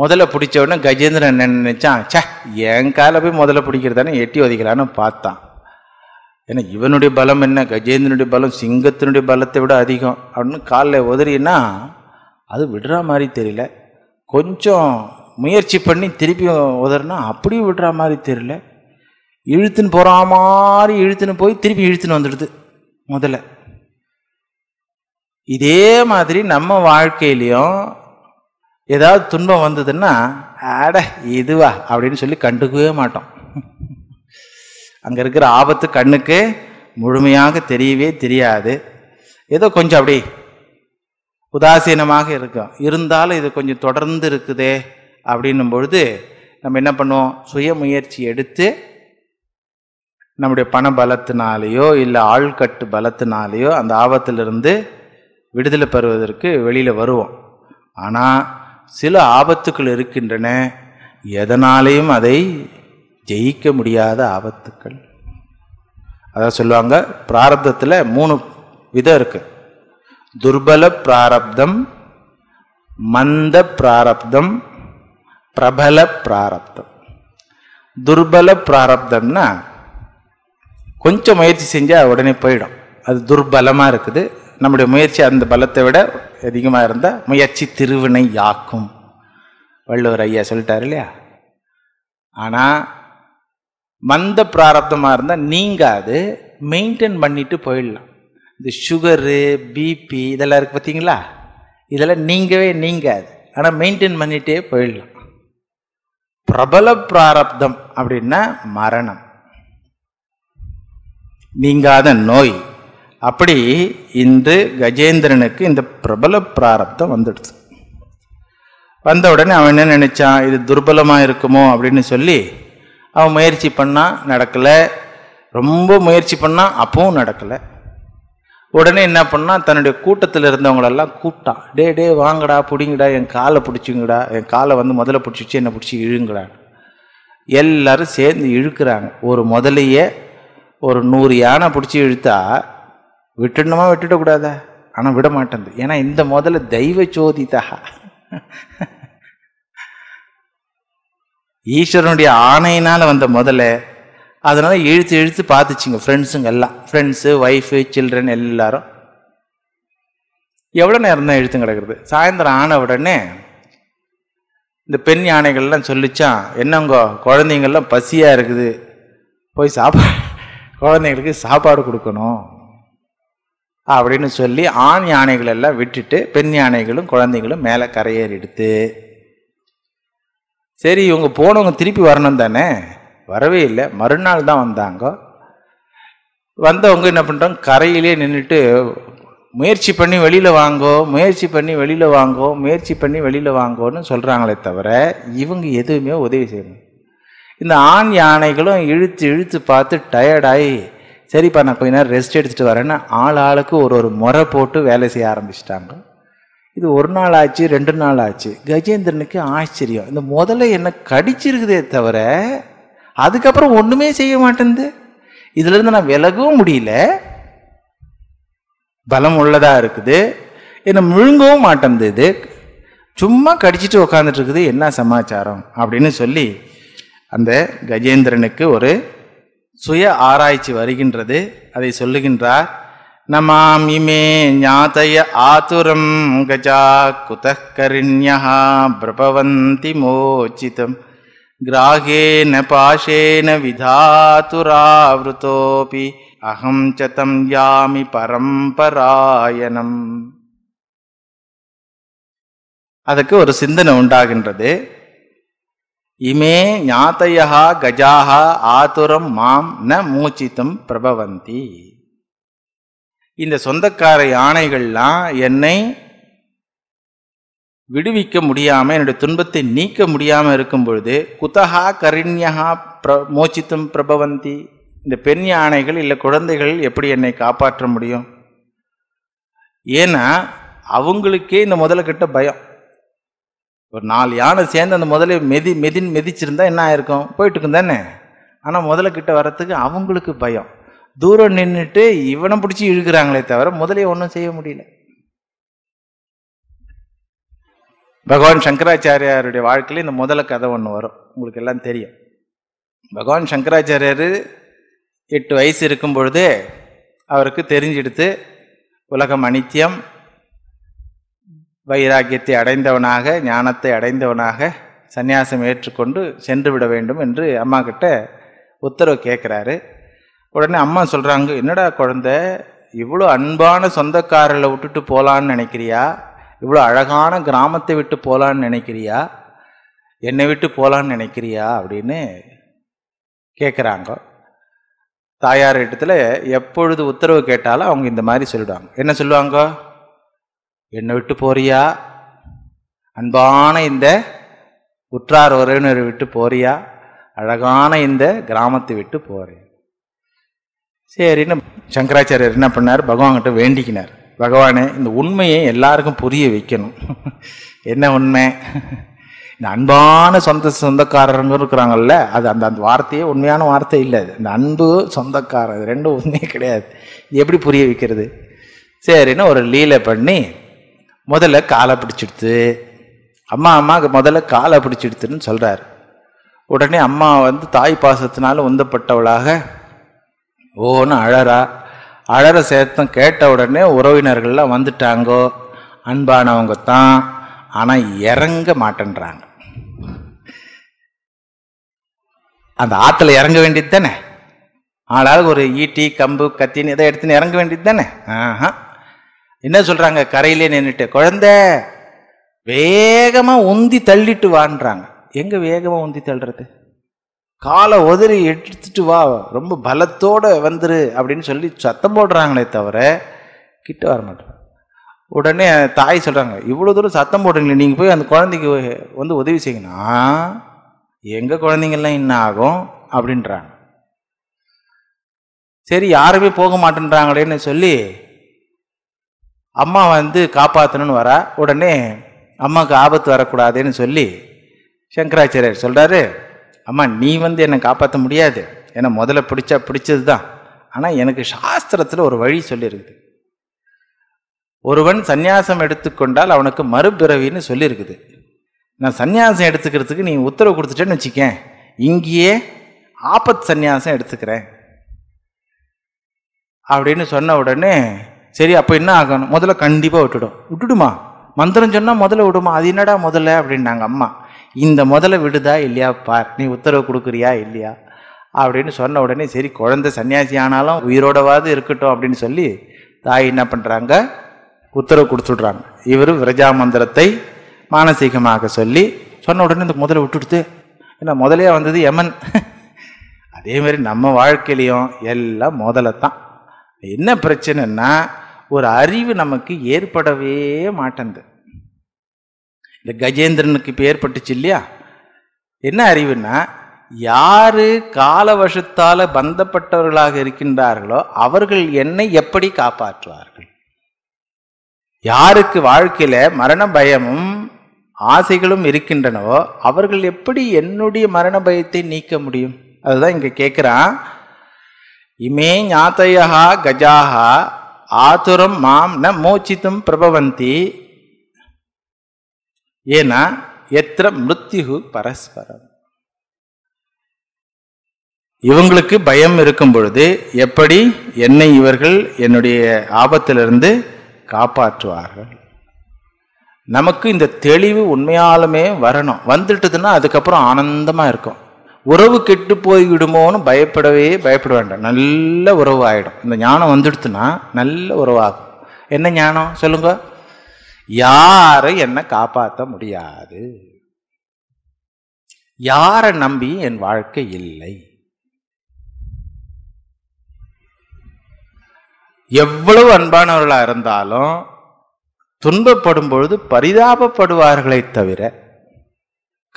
முதல்ல பிடிச்ச உடனே கஜேந்திரன் என்ன நினைச்சான் சே என் காலை போய் முதல்ல பிடிக்கிறதானே எட்டி ஒதிக்கலான்னு பார்த்தான் ஏன்னா இவனுடைய பலம் என்ன கஜேந்திரனுடைய பலம் சிங்கத்தினுடைய பலத்தை விட அதிகம் அப்படின்னு காலில் உதறினா அது விடுற மாதிரி தெரியல கொஞ்சம் முயற்சி பண்ணி திருப்பி உதறினா அப்படியும் விடுற மாதிரி தெரியல இழுத்துன்னு போகிற மாதிரி இழுத்துன்னு போய் திருப்பி இழுத்துன்னு வந்துடுது முதல்ல இதே மாதிரி நம்ம வாழ்க்கையிலையும் ஏதாவது துன்பம் வந்ததுன்னா ஆட இதுவா அப்படின்னு சொல்லி கண்டுக்கவே மாட்டோம் அங்கே இருக்கிற ஆபத்து கண்ணுக்கு முழுமையாக தெரியவே தெரியாது ஏதோ கொஞ்சம் அப்படி உதாசீனமாக இருக்கும் இருந்தாலும் இது கொஞ்சம் தொடர்ந்து இருக்குதே அப்படின்னும் பொழுது நம்ம என்ன பண்ணுவோம் சுய முயற்சி எடுத்து நம்முடைய பண பலத்தினாலேயோ இல்லை ஆள்கட்டு பலத்தினாலேயோ அந்த ஆபத்திலிருந்து விடுதலை பெறுவதற்கு வெளியில் வருவோம் ஆனால் சில ஆபத்துக்கள் இருக்கின்றன எதனாலேயும் அதை ஜெயிக்க முடியாத ஆபத்துக்கள் அதான் சொல்லுவாங்க பிராரப்தத்தில் மூணு விதம் இருக்கு துர்பல பிராரப்தம் மந்த பிராரப்தம் பிரபல பிராரப்தம் துர்பல பிராரப்தம்னா கொஞ்சம் முயற்சி செஞ்சால் உடனே போயிடும் அது துர்பலமாக இருக்குது நம்முடைய முயற்சி அந்த பலத்தை விட அதிகமாக இருந்தால் முயற்சி திருவினை யாக்கும் வள்ளுவர் ஐயா சொல்லிட்டார் இல்லையா ஆனால் மந்த பிராரப்தமாக இருந்தால் நீங்காது மெயின்டைன் பண்ணிட்டு போயிடலாம் இந்த சுகரு பிபி இதெல்லாம் இருக்குது பார்த்தீங்களா இதெல்லாம் நீங்கவே நீங்காது ஆனால் மெயின்டைன் பண்ணிகிட்டே போயிடலாம் பிரபல பிராரப்தம் அப்படின்னா மரணம் நீங்காத நோய் அப்படி இந்த கஜேந்திரனுக்கு இந்த பிரபல பிராரப்தம் வந்துடுச்சு வந்த உடனே அவன் என்ன நினச்சான் இது துர்பலமாக இருக்குமோ அப்படின்னு சொல்லி அவன் முயற்சி பண்ணால் நடக்கலை ரொம்ப முயற்சி பண்ணால் அப்பவும் நடக்கலை உடனே என்ன பண்ணால் தன்னுடைய கூட்டத்தில் இருந்தவங்களெல்லாம் கூப்பிட்டான் டே டே வாங்கடா பிடிங்கடா என் காலை பிடிச்சிங்கடா என் காலை வந்து முதல்ல பிடிச்சி என்னை பிடிச்சி இழுங்கடா எல்லாரும் சேர்ந்து இழுக்கிறாங்க ஒரு முதலையே ஒரு நூறு யானை பிடிச்சி இழுத்தா விட்டுடணுமா விட்டுடக்கூடாதா ஆனால் விட மாட்டேன் ஏன்னா இந்த முதல்ல தெய்வ சோதிதா ஈஸ்வரனுடைய ஆணையினால் வந்த முதல்ல அதனால் இழுத்து இழுத்து பார்த்துச்சிங்க ஃப்ரெண்ட்ஸுங்க எல்லாம் ஃப்ரெண்ட்ஸு ஒய்ஃபு சில்ட்ரன் எல்லாரும் எவ்வளோ நேரம் தான் இழுத்து கிடக்கிறது சாயந்தரம் ஆன உடனே இந்த பெண் யானைகள்லாம் சொல்லிச்சான் என்னங்கோ குழந்தைங்கள்லாம் பசியாக இருக்குது போய் சாப்பாடு குழந்தைங்களுக்கு சாப்பாடு கொடுக்கணும் அப்படின்னு சொல்லி ஆண் யானைகள் எல்லாம் விட்டுட்டு பெண் யானைகளும் குழந்தைங்களும் மேலே கரையேறிடுத்து சரி இவங்க போனவங்க திருப்பி வரணும் தானே வரவே இல்லை மறுநாள் தான் வந்தாங்க வந்தவங்க என்ன பண்ணுறாங்க கரையிலே நின்றுட்டு முயற்சி பண்ணி வெளியில் வாங்கோ முயற்சி பண்ணி வெளியில் வாங்கோ முயற்சி பண்ணி வெளியில் வாங்கோன்னு சொல்கிறாங்களே தவிர இவங்க எதுவுமே உதவி செய்யணும் இந்த ஆண் யானைகளும் இழுத்து இழுத்து பார்த்து டயர்டாகி சரிப்பா நான் கொஞ்ச நேரம் ரெஸ்ட் எடுத்துகிட்டு வரேன்னு ஆள் ஆளுக்கு ஒரு ஒரு முறை போட்டு வேலை செய்ய ஆரம்பிச்சிட்டாங்க இது ஒரு நாள் ஆச்சு ரெண்டு நாள் ஆச்சு கஜேந்திரனுக்கு ஆச்சரியம் இந்த முதல்ல என்னை கடிச்சிருக்குதே தவிர அதுக்கப்புறம் ஒன்றுமே செய்ய மாட்டேங்குது இதுலேருந்து நான் விலகவும் முடியல பலம் உள்ளதாக இருக்குது என்னை முழுங்கவும் மாட்டேங்குது இது சும்மா கடிச்சிட்டு உக்காந்துட்டு இருக்குது என்ன சமாச்சாரம் அப்படின்னு சொல்லி அந்த கஜேந்திரனுக்கு ஒரு சுய ஆராய்ச்சி வருகின்றது அதை சொல்லுகின்றார் நமாம் இமே ஞாத்தய ஆத்துரம் கஜா குதக்கரிண்யா பிரபவந்தி மோச்சிதம் கிராகேன பாஷேன விதாத்துராவிருத்தோபி அகம் சதம் யாமி பரம்பராயணம் அதுக்கு ஒரு சிந்தனை உண்டாகின்றது இமே ஞாத்தையா கஜாக ஆத்துரம் மாம் ந மூச்சித்தம் பிரபவந்தி இந்த சொந்தக்கார யானைகள்லாம் என்னை விடுவிக்க முடியாமல் என்னுடைய துன்பத்தை நீக்க முடியாமல் இருக்கும் பொழுது குத்தகா கரிண்யா பிர மோச்சித்தும் பிரபவந்தி இந்த பெண் யானைகள் இல்லை குழந்தைகள் எப்படி என்னை காப்பாற்ற முடியும் ஏன்னா அவங்களுக்கே இந்த முதல்கிட்ட பயம் ஒரு நாலு யானை சேர்ந்து அந்த முதல்ல மெதி மெதின் மெதிச்சிருந்தா என்ன ஆயிருக்கும் போயிட்டு இருக்கும் தானே ஆனால் முதல்ல கிட்ட வர்றதுக்கு அவங்களுக்கு பயம் தூரம் நின்றுட்டு இவனை பிடிச்சி இழுக்கிறாங்களே தவிர முதலே ஒன்றும் செய்ய முடியல பகவான் சங்கராச்சாரியாருடைய வாழ்க்கையில் இந்த முதல கதை ஒன்று வரும் உங்களுக்கு எல்லாம் தெரியும் பகவான் சங்கராச்சாரியார் எட்டு வயசு இருக்கும் பொழுது அவருக்கு தெரிஞ்செடுத்து உலகம் அனித்தியம் வைராக்கியத்தை அடைந்தவனாக ஞானத்தை அடைந்தவனாக சன்னியாசம் ஏற்றுக்கொண்டு சென்று விட வேண்டும் என்று அம்மா கிட்ட உத்தரவு கேட்குறாரு உடனே அம்மா சொல்கிறாங்க என்னடா குழந்த இவ்வளோ அன்பான சொந்தக்காரர்களை விட்டுட்டு போகலான்னு நினைக்கிறியா இவ்வளோ அழகான கிராமத்தை விட்டு போகலான்னு நினைக்கிறியா என்னை விட்டு போகலான்னு நினைக்கிறியா அப்படின்னு கேட்குறாங்க தாயார் இடத்துல எப்பொழுது உத்தரவு கேட்டாலும் அவங்க இந்த மாதிரி சொல்லுவாங்க என்ன சொல்லுவாங்க என்னை விட்டு போறியா அன்பான இந்த உற்றார் உறவினரை விட்டு போறியா அழகான இந்த கிராமத்தை விட்டு போறேன் சரின்னு சங்கராச்சாரியர் என்ன பண்ணார் பகவான்கிட்ட வேண்டிக்கினார் பகவானே இந்த உண்மையை எல்லாருக்கும் புரிய வைக்கணும் என்ன உண்மை இந்த அன்பான சொந்த சொந்தக்காரங்க இருக்கிறாங்கல்ல அது அந்த அந்த வார்த்தையே உண்மையான வார்த்தை இல்லை அது இந்த அன்பு சொந்தக்காரர் ரெண்டும் உண்மையே கிடையாது எப்படி புரிய வைக்கிறது சரின்னு ஒரு லீலை பண்ணி முதல்ல காலை பிடிச்சிடுத்து அம்மா அம்மா முதல்ல காலை பிடிச்சிடுத்துன்னு சொல்கிறார் உடனே அம்மா வந்து தாய் பாசத்தினால உந்தப்பட்டவளாக ஓன்னு அழறா அழற சேர்த்தம் கேட்ட உடனே உறவினர்கள்லாம் வந்துட்டாங்கோ அன்பானவங்க தான் ஆனால் இறங்க மாட்டேன்றாங்க அந்த ஆற்றுல இறங்க வேண்டியது தானே ஆளாக ஒரு ஈட்டி கம்பு கத்தின்னு இதை எடுத்துன்னு இறங்க வேண்டியது தானே ஆஹா என்ன சொல்றாங்க கரையிலே நின்றுட்டு குழந்தை வேகமா உந்தி தள்ளிட்டு வான்றாங்க எங்க வேகமா உந்தி தள்ளுறது காலை உதறி எடுத்துட்டு வா ரொம்ப பலத்தோட வந்துரு அப்படின்னு சொல்லி சத்தம் போடுறாங்களே தவிர கிட்ட வர மாட்டோம் உடனே தாய் சொல்கிறாங்க இவ்வளோ தூரம் சத்தம் போடுறீங்களே நீங்கள் போய் அந்த குழந்தைக்கு வந்து உதவி செய்யணும் எங்கள் குழந்தைங்கள்லாம் என்ன ஆகும் அப்படின்றாங்க சரி யாருமே போக மாட்டேன்றாங்களேன்னு சொல்லி அம்மா வந்து காப்பாற்றணும்னு வரா உடனே அம்மாவுக்கு ஆபத்து வரக்கூடாதுன்னு சொல்லி சங்கராச்சாரியர் சொல்கிறாரு அம்மா நீ வந்து என்னை காப்பாற்ற முடியாது என்னை முதல்ல பிடிச்சா பிடிச்சது தான் ஆனால் எனக்கு சாஸ்திரத்தில் ஒரு வழி சொல்லியிருக்குது ஒருவன் சந்நியாசம் எடுத்துக்கொண்டால் அவனுக்கு மறுபிறவின்னு சொல்லியிருக்குது நான் சந்நியாசம் எடுத்துக்கிறதுக்கு நீ உத்தரவு கொடுத்துட்டேன்னு வச்சுக்கேன் இங்கேயே ஆபத் சந்நியாசம் எடுத்துக்கிறேன் அப்படின்னு சொன்ன உடனே சரி அப்போ என்ன ஆகணும் முதல்ல கண்டிப்பாக விட்டுடும் விட்டுடுமா மந்திரம் சொன்னால் முதல்ல விடுமா அது என்னடா முதல்ல அப்படின்னாங்க அம்மா இந்த முதல்ல விடுதா இல்லையா பார் நீ உத்தரவு கொடுக்குறியா இல்லையா அப்படின்னு சொன்ன உடனே சரி குழந்தை சன்னியாசி ஆனாலும் உயிரோடவாது இருக்கட்டும் அப்படின்னு சொல்லி தாய் என்ன பண்ணுறாங்க உத்தரவு கொடுத்துட்றாங்க இவர் விரஜா மந்திரத்தை மானசீகமாக சொல்லி சொன்ன உடனே இந்த முதல்ல விட்டுடுத்து ஏன்னா முதலே வந்தது யமன் அதேமாதிரி நம்ம வாழ்க்கையிலையும் எல்லாம் முதல்ல தான் என்ன பிரச்சனைன்னா ஒரு அறிவு நமக்கு ஏற்படவே மாட்டேங்குது இந்த கஜேந்திரனுக்கு இப்போ ஏற்பட்டுச்சு இல்லையா என்ன அறிவுன்னா யாரு காலவசத்தால் பந்தப்பட்டவர்களாக இருக்கின்றார்களோ அவர்கள் என்னை எப்படி காப்பாற்றுவார்கள் யாருக்கு வாழ்க்கையில் மரண பயமும் ஆசைகளும் இருக்கின்றனவோ அவர்கள் எப்படி என்னுடைய மரண பயத்தை நீக்க முடியும் அதுதான் இங்கே கேட்குறான் இமே ஞாத்தையா கஜாகா ஆத்துரம் மாம் ந மோச்சித்தும் பிரபவந்தி ஏன்னா எத்திர மிருத்யு பரஸ்பரம் இவங்களுக்கு பயம் இருக்கும் பொழுது எப்படி என்னை இவர்கள் என்னுடைய ஆபத்திலிருந்து காப்பாற்றுவார்கள் நமக்கு இந்த தெளிவு உண்மையாலுமே வரணும் வந்துட்டுதுன்னா அதுக்கப்புறம் ஆனந்தமாக இருக்கும் உறவு கெட்டு போய்விடுமோன்னு பயப்படவே பயப்பட வேண்டாம் நல்ல உறவு ஆகிடும் இந்த ஞானம் வந்துடுத்துன்னா நல்ல உறவாகும் என்ன ஞானம் சொல்லுங்க யாரை என்னை காப்பாற்ற முடியாது யாரை நம்பி என் வாழ்க்கை இல்லை எவ்வளவு அன்பானவர்களாக இருந்தாலும் துன்பப்படும் பொழுது பரிதாபப்படுவார்களை தவிர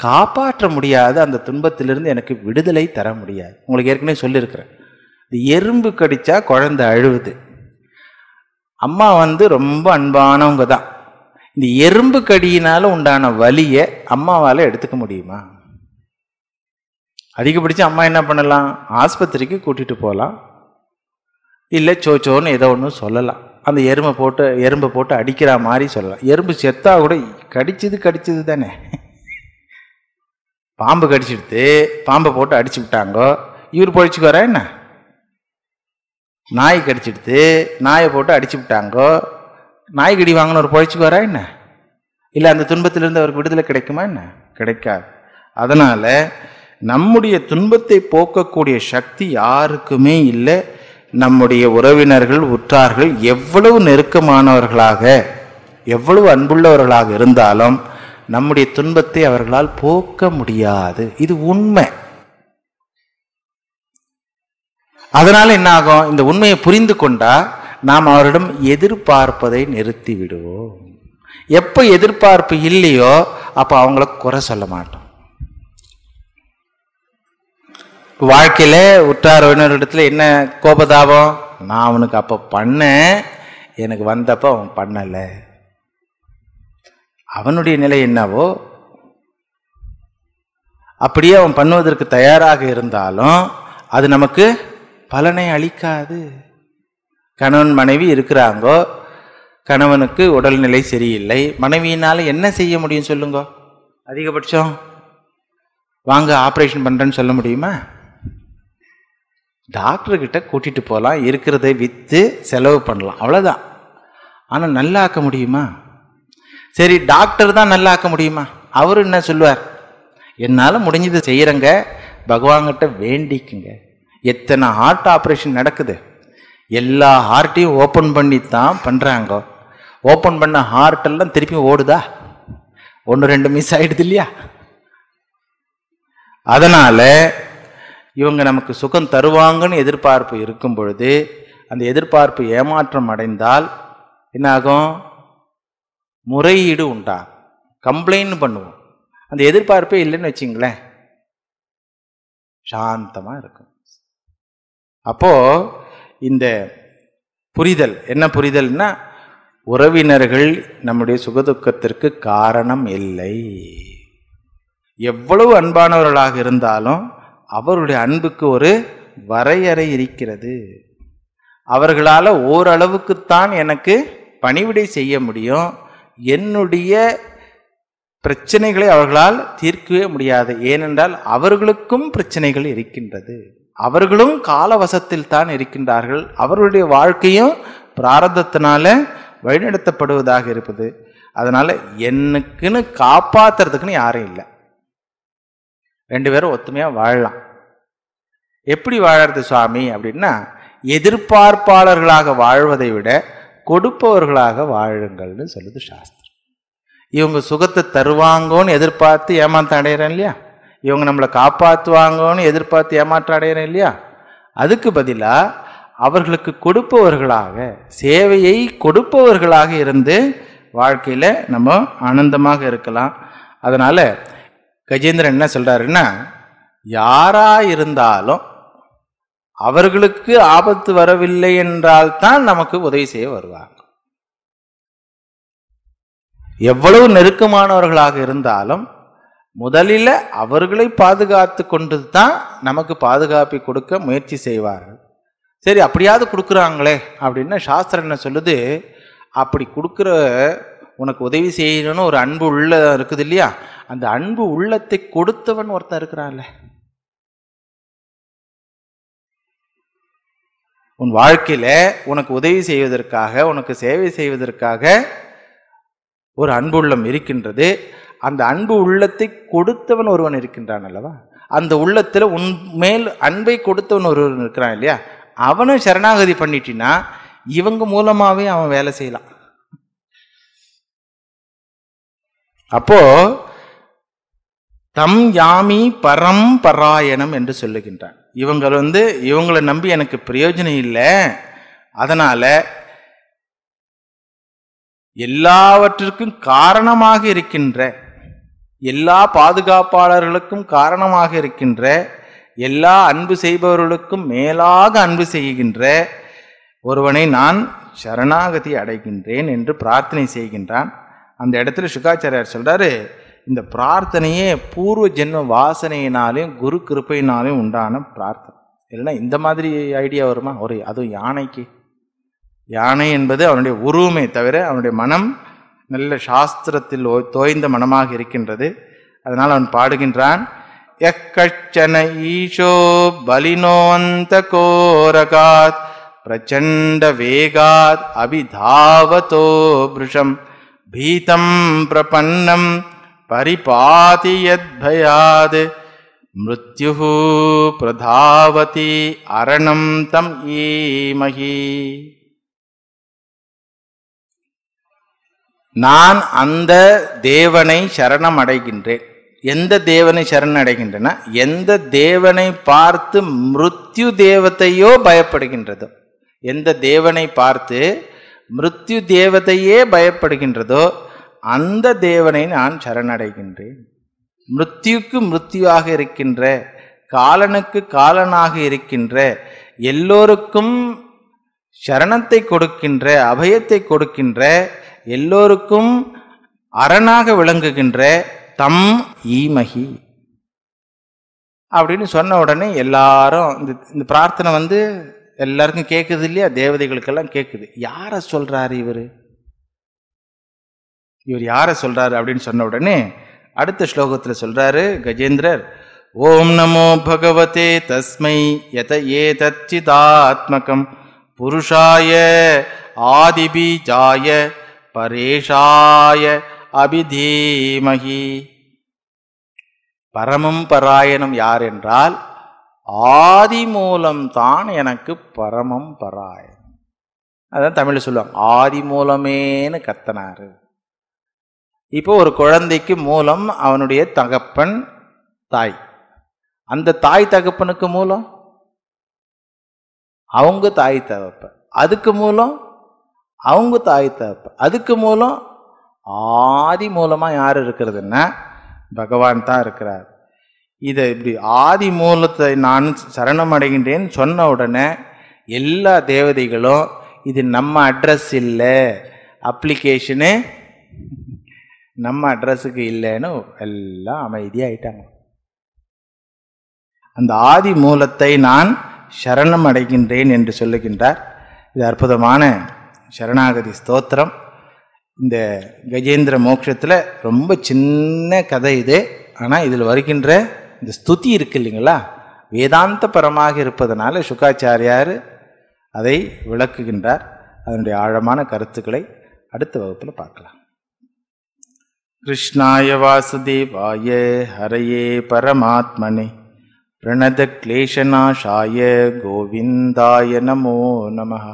காப்பாற்ற முடியாத அந்த துன்பத்திலிருந்து எனக்கு விடுதலை தர முடியாது உங்களுக்கு ஏற்கனவே சொல்லியிருக்கிறேன் எறும்பு கடிச்சா குழந்தை அழுவுது அம்மா வந்து ரொம்ப அன்பானவங்க தான் இந்த எறும்பு கடியினால உண்டான வலியை அம்மாவால் எடுத்துக்க முடியுமா அதிகப்படிச்சு அம்மா என்ன பண்ணலாம் ஆஸ்பத்திரிக்கு கூட்டிகிட்டு போகலாம் இல்லை சோச்சோன்னு ஏதோ ஒன்று சொல்லலாம் அந்த எறும்பை போட்டு எறும்பை போட்டு அடிக்கிற மாதிரி சொல்லலாம் எறும்பு செத்தா கூட கடிச்சது கடிச்சது தானே பாம்பு கடிச்சிடுத்து பாம்பை போட்டு அடிச்சு விட்டாங்கோ இவர் பொழிச்சுக்கோரா என்ன நாய் கடிச்சிடுத்து நாயை போட்டு அடிச்சு விட்டாங்கோ நாய் கடி வாங்கின ஒரு பொழிச்சுக்கோரா என்ன இல்லை அந்த துன்பத்திலிருந்து அவருக்கு விடுதலை கிடைக்குமா என்ன கிடைக்காது அதனால் நம்முடைய துன்பத்தை போக்கக்கூடிய சக்தி யாருக்குமே இல்லை நம்முடைய உறவினர்கள் உற்றார்கள் எவ்வளவு நெருக்கமானவர்களாக எவ்வளவு அன்புள்ளவர்களாக இருந்தாலும் நம்முடைய துன்பத்தை அவர்களால் போக்க முடியாது இது உண்மை அதனால என்ன ஆகும் இந்த உண்மையை புரிந்து கொண்டா நாம் அவரிடம் எதிர்பார்ப்பதை நிறுத்தி விடுவோம் எப்போ எதிர்பார்ப்பு இல்லையோ அப்போ அவங்கள குறை சொல்ல மாட்டோம் வாழ்க்கையில உற்றார் உறவினரிடத்துல என்ன கோபதாபம் நான் அவனுக்கு அப்போ பண்ணேன் எனக்கு வந்தப்போ அவன் பண்ணலை அவனுடைய நிலை என்னவோ அப்படியே அவன் பண்ணுவதற்கு தயாராக இருந்தாலும் அது நமக்கு பலனை அளிக்காது கணவன் மனைவி இருக்கிறாங்கோ கணவனுக்கு உடல்நிலை சரியில்லை மனைவியினால் என்ன செய்ய முடியும் சொல்லுங்க அதிகபட்சம் வாங்க ஆப்ரேஷன் பண்ணுறேன்னு சொல்ல முடியுமா டாக்டர்கிட்ட கூட்டிகிட்டு போகலாம் இருக்கிறத விற்று செலவு பண்ணலாம் அவ்வளோதான் ஆனால் நல்லாக்க முடியுமா சரி டாக்டர் தான் நல்லா ஆக்க முடியுமா அவர் என்ன சொல்லுவார் என்னால் முடிஞ்சது செய்கிறங்க பகவான்கிட்ட வேண்டிக்குங்க எத்தனை ஹார்ட் ஆப்ரேஷன் நடக்குது எல்லா ஹார்ட்டையும் ஓப்பன் பண்ணி தான் பண்ணுறாங்க ஓப்பன் பண்ண ஹார்ட்டெல்லாம் திருப்பி ஓடுதா ஒன்று ரெண்டு மிஸ் ஆகிடுது இல்லையா அதனால் இவங்க நமக்கு சுகம் தருவாங்கன்னு எதிர்பார்ப்பு இருக்கும் பொழுது அந்த எதிர்பார்ப்பு ஏமாற்றம் அடைந்தால் என்னாகும் முறையீடு உண்டா கம்ப்ளைண்ட் பண்ணுவோம் அந்த எதிர்பார்ப்பே இல்லைன்னு வச்சிங்களேன் சாந்தமாக இருக்கும் அப்போது இந்த புரிதல் என்ன புரிதல்னா உறவினர்கள் நம்முடைய சுகதுக்கத்திற்கு காரணம் இல்லை எவ்வளவு அன்பானவர்களாக இருந்தாலும் அவருடைய அன்புக்கு ஒரு வரையறை இருக்கிறது அவர்களால் ஓரளவுக்குத்தான் எனக்கு பணிவிடை செய்ய முடியும் என்னுடைய பிரச்சனைகளை அவர்களால் தீர்க்கவே முடியாது ஏனென்றால் அவர்களுக்கும் பிரச்சனைகள் இருக்கின்றது அவர்களும் காலவசத்தில் தான் இருக்கின்றார்கள் அவர்களுடைய வாழ்க்கையும் பிராரதத்தினால வழிநடத்தப்படுவதாக இருப்பது அதனால் எனக்குன்னு காப்பாத்துறதுக்குன்னு யாரும் இல்லை ரெண்டு பேரும் ஒத்துமையா வாழலாம் எப்படி வாழறது சுவாமி அப்படின்னா எதிர்பார்ப்பாளர்களாக வாழ்வதை விட கொடுப்பவர்களாக வாழுங்கள்னு சொல்லுது சாஸ்திரம் இவங்க சுகத்தை தருவாங்கன்னு எதிர்பார்த்து ஏமாற்றம் அடையிறேன் இல்லையா இவங்க நம்மளை காப்பாற்றுவாங்கன்னு எதிர்பார்த்து ஏமாற்றம் அடையிறேன் இல்லையா அதுக்கு பதிலாக அவர்களுக்கு கொடுப்பவர்களாக சேவையை கொடுப்பவர்களாக இருந்து வாழ்க்கையில் நம்ம ஆனந்தமாக இருக்கலாம் அதனால் கஜேந்திரன் என்ன சொல்கிறாருன்னா யாராக இருந்தாலும் அவர்களுக்கு ஆபத்து வரவில்லை என்றால் தான் நமக்கு உதவி செய்ய வருவாங்க எவ்வளவு நெருக்கமானவர்களாக இருந்தாலும் முதலில் அவர்களை பாதுகாத்து கொண்டு தான் நமக்கு பாதுகாப்பை கொடுக்க முயற்சி செய்வார்கள் சரி அப்படியாவது கொடுக்குறாங்களே அப்படின்னு சாஸ்திரம் என்ன சொல்லுது அப்படி கொடுக்குற உனக்கு உதவி செய்யணும்னு ஒரு அன்பு உள்ள இருக்குது இல்லையா அந்த அன்பு உள்ளத்தை கொடுத்தவன் ஒருத்தன் இருக்கிறான்ல உன் வாழ்க்கையில் உனக்கு உதவி செய்வதற்காக உனக்கு சேவை செய்வதற்காக ஒரு அன்பு உள்ளம் இருக்கின்றது அந்த அன்பு உள்ளத்தை கொடுத்தவன் ஒருவன் இருக்கின்றான் அல்லவா அந்த உள்ளத்தில் உன் மேல் அன்பை கொடுத்தவன் ஒருவன் இருக்கிறான் இல்லையா அவனும் சரணாகதி பண்ணிட்டினா இவங்க மூலமாகவே அவன் வேலை செய்யலாம் அப்போ தம் யாமி பரம் பராயணம் என்று சொல்லுகின்றான் இவங்க வந்து இவங்களை நம்பி எனக்கு பிரயோஜனம் இல்லை அதனால் எல்லாவற்றிற்கும் காரணமாக இருக்கின்ற எல்லா பாதுகாப்பாளர்களுக்கும் காரணமாக இருக்கின்ற எல்லா அன்பு செய்பவர்களுக்கும் மேலாக அன்பு செய்கின்ற ஒருவனை நான் சரணாகதி அடைகின்றேன் என்று பிரார்த்தனை செய்கின்றான் அந்த இடத்துல சுகாச்சாரியார் சொல்கிறாரு இந்த பிரார்த்தனையே பூர்வ ஜென்ம வாசனையினாலையும் குரு கிருப்பையினாலையும் உண்டான பிரார்த்தனை இல்லைன்னா இந்த மாதிரி ஐடியா வருமா ஒரு அதுவும் யானைக்கு யானை என்பது அவனுடைய உருவமே தவிர அவனுடைய மனம் நல்ல சாஸ்திரத்தில் தோய்ந்த மனமாக இருக்கின்றது அதனால் அவன் பாடுகின்றான் எக்கச்சன ஈஷோ பலினோந்த கோரகாத் பிரச்சண்ட வேகாத் அபிதாவதோ புருஷம் பீதம் பிரபன்னம் பரிபாதி யத்பயாது மிருத்யு பிரதாவதி அரணம் தம் ஈமகி நான் அந்த தேவனை சரணம் அடைகின்றேன் எந்த தேவனை சரணம் அடைகின்றன எந்த தேவனை பார்த்து மிருத்யு தேவத்தையோ பயப்படுகின்றதோ எந்த தேவனை பார்த்து மிருத்யு தேவதையே பயப்படுகின்றதோ அந்த தேவனை நான் சரணடைகின்றேன் மிருத்யுக்கு மிருத்யுவாக இருக்கின்ற காலனுக்கு காலனாக இருக்கின்ற எல்லோருக்கும் சரணத்தை கொடுக்கின்ற அபயத்தை கொடுக்கின்ற எல்லோருக்கும் அரணாக விளங்குகின்ற தம் ஈமகி அப்படின்னு சொன்ன உடனே எல்லாரும் இந்த இந்த பிரார்த்தனை வந்து எல்லாருக்கும் கேட்குது இல்லையா தேவதைகளுக்கெல்லாம் கேட்குது யாரை சொல்கிறாரு இவர் இவர் யாரை சொல்றாரு அப்படின்னு சொன்ன உடனே அடுத்த ஸ்லோகத்தில் சொல்கிறாரு கஜேந்திரர் ஓம் நமோ பகவதே தஸ்மை எத ஏ தச்சிதாத்மகம் புருஷாய ஆதிபிஜாய பரேஷாய அபிதீமகி பரமம் பராயணம் யார் என்றால் ஆதி மூலம்தான் எனக்கு பரமம் பராயணம் அதான் தமிழ் சொல்லுவாங்க ஆதி மூலமேன்னு கத்தனாரு இப்போ ஒரு குழந்தைக்கு மூலம் அவனுடைய தகப்பன் தாய் அந்த தாய் தகப்பனுக்கு மூலம் அவங்க தாய் தகப்ப அதுக்கு மூலம் அவங்க தாய் தகப்ப அதுக்கு மூலம் ஆதி மூலமாக யார் இருக்கிறதுன்னா பகவான் தான் இருக்கிறார் இதை இப்படி ஆதி மூலத்தை நான் சரணம் அடைகின்றேன்னு சொன்ன உடனே எல்லா தேவதைகளும் இது நம்ம அட்ரஸ் இல்லை அப்ளிகேஷனு நம்ம அட்ரஸுக்கு இல்லைன்னு எல்லாம் அமைதியாகிட்டாங்க அந்த ஆதி மூலத்தை நான் சரணம் அடைகின்றேன் என்று சொல்லுகின்றார் இது அற்புதமான சரணாகதி ஸ்தோத்திரம் இந்த கஜேந்திர மோட்சத்தில் ரொம்ப சின்ன கதை இது ஆனால் இதில் வருகின்ற இந்த ஸ்துதி இருக்கு இல்லைங்களா வேதாந்த பரமாக இருப்பதனால சுகாச்சாரியார் அதை விளக்குகின்றார் அதனுடைய ஆழமான கருத்துக்களை அடுத்த வகுப்பில் பார்க்கலாம் कृष्णाय वासुदेवाय हरये परमात्मने प्रणदक्लेशनाशाय गोविन्दाय नमो नमः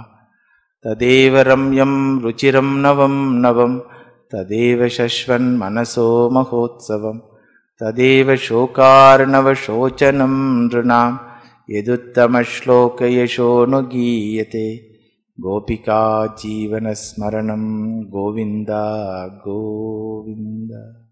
तदेव रम्यं रुचिरं नवं नवं तदेव शश्वन्मनसो महोत्सवं तदेव शोकार्णवशोचनं नृणां यदुत्तमश्लोकयशोऽनुगीयते गोपिका जीवनस्मरणं गोविन्द गोविन्द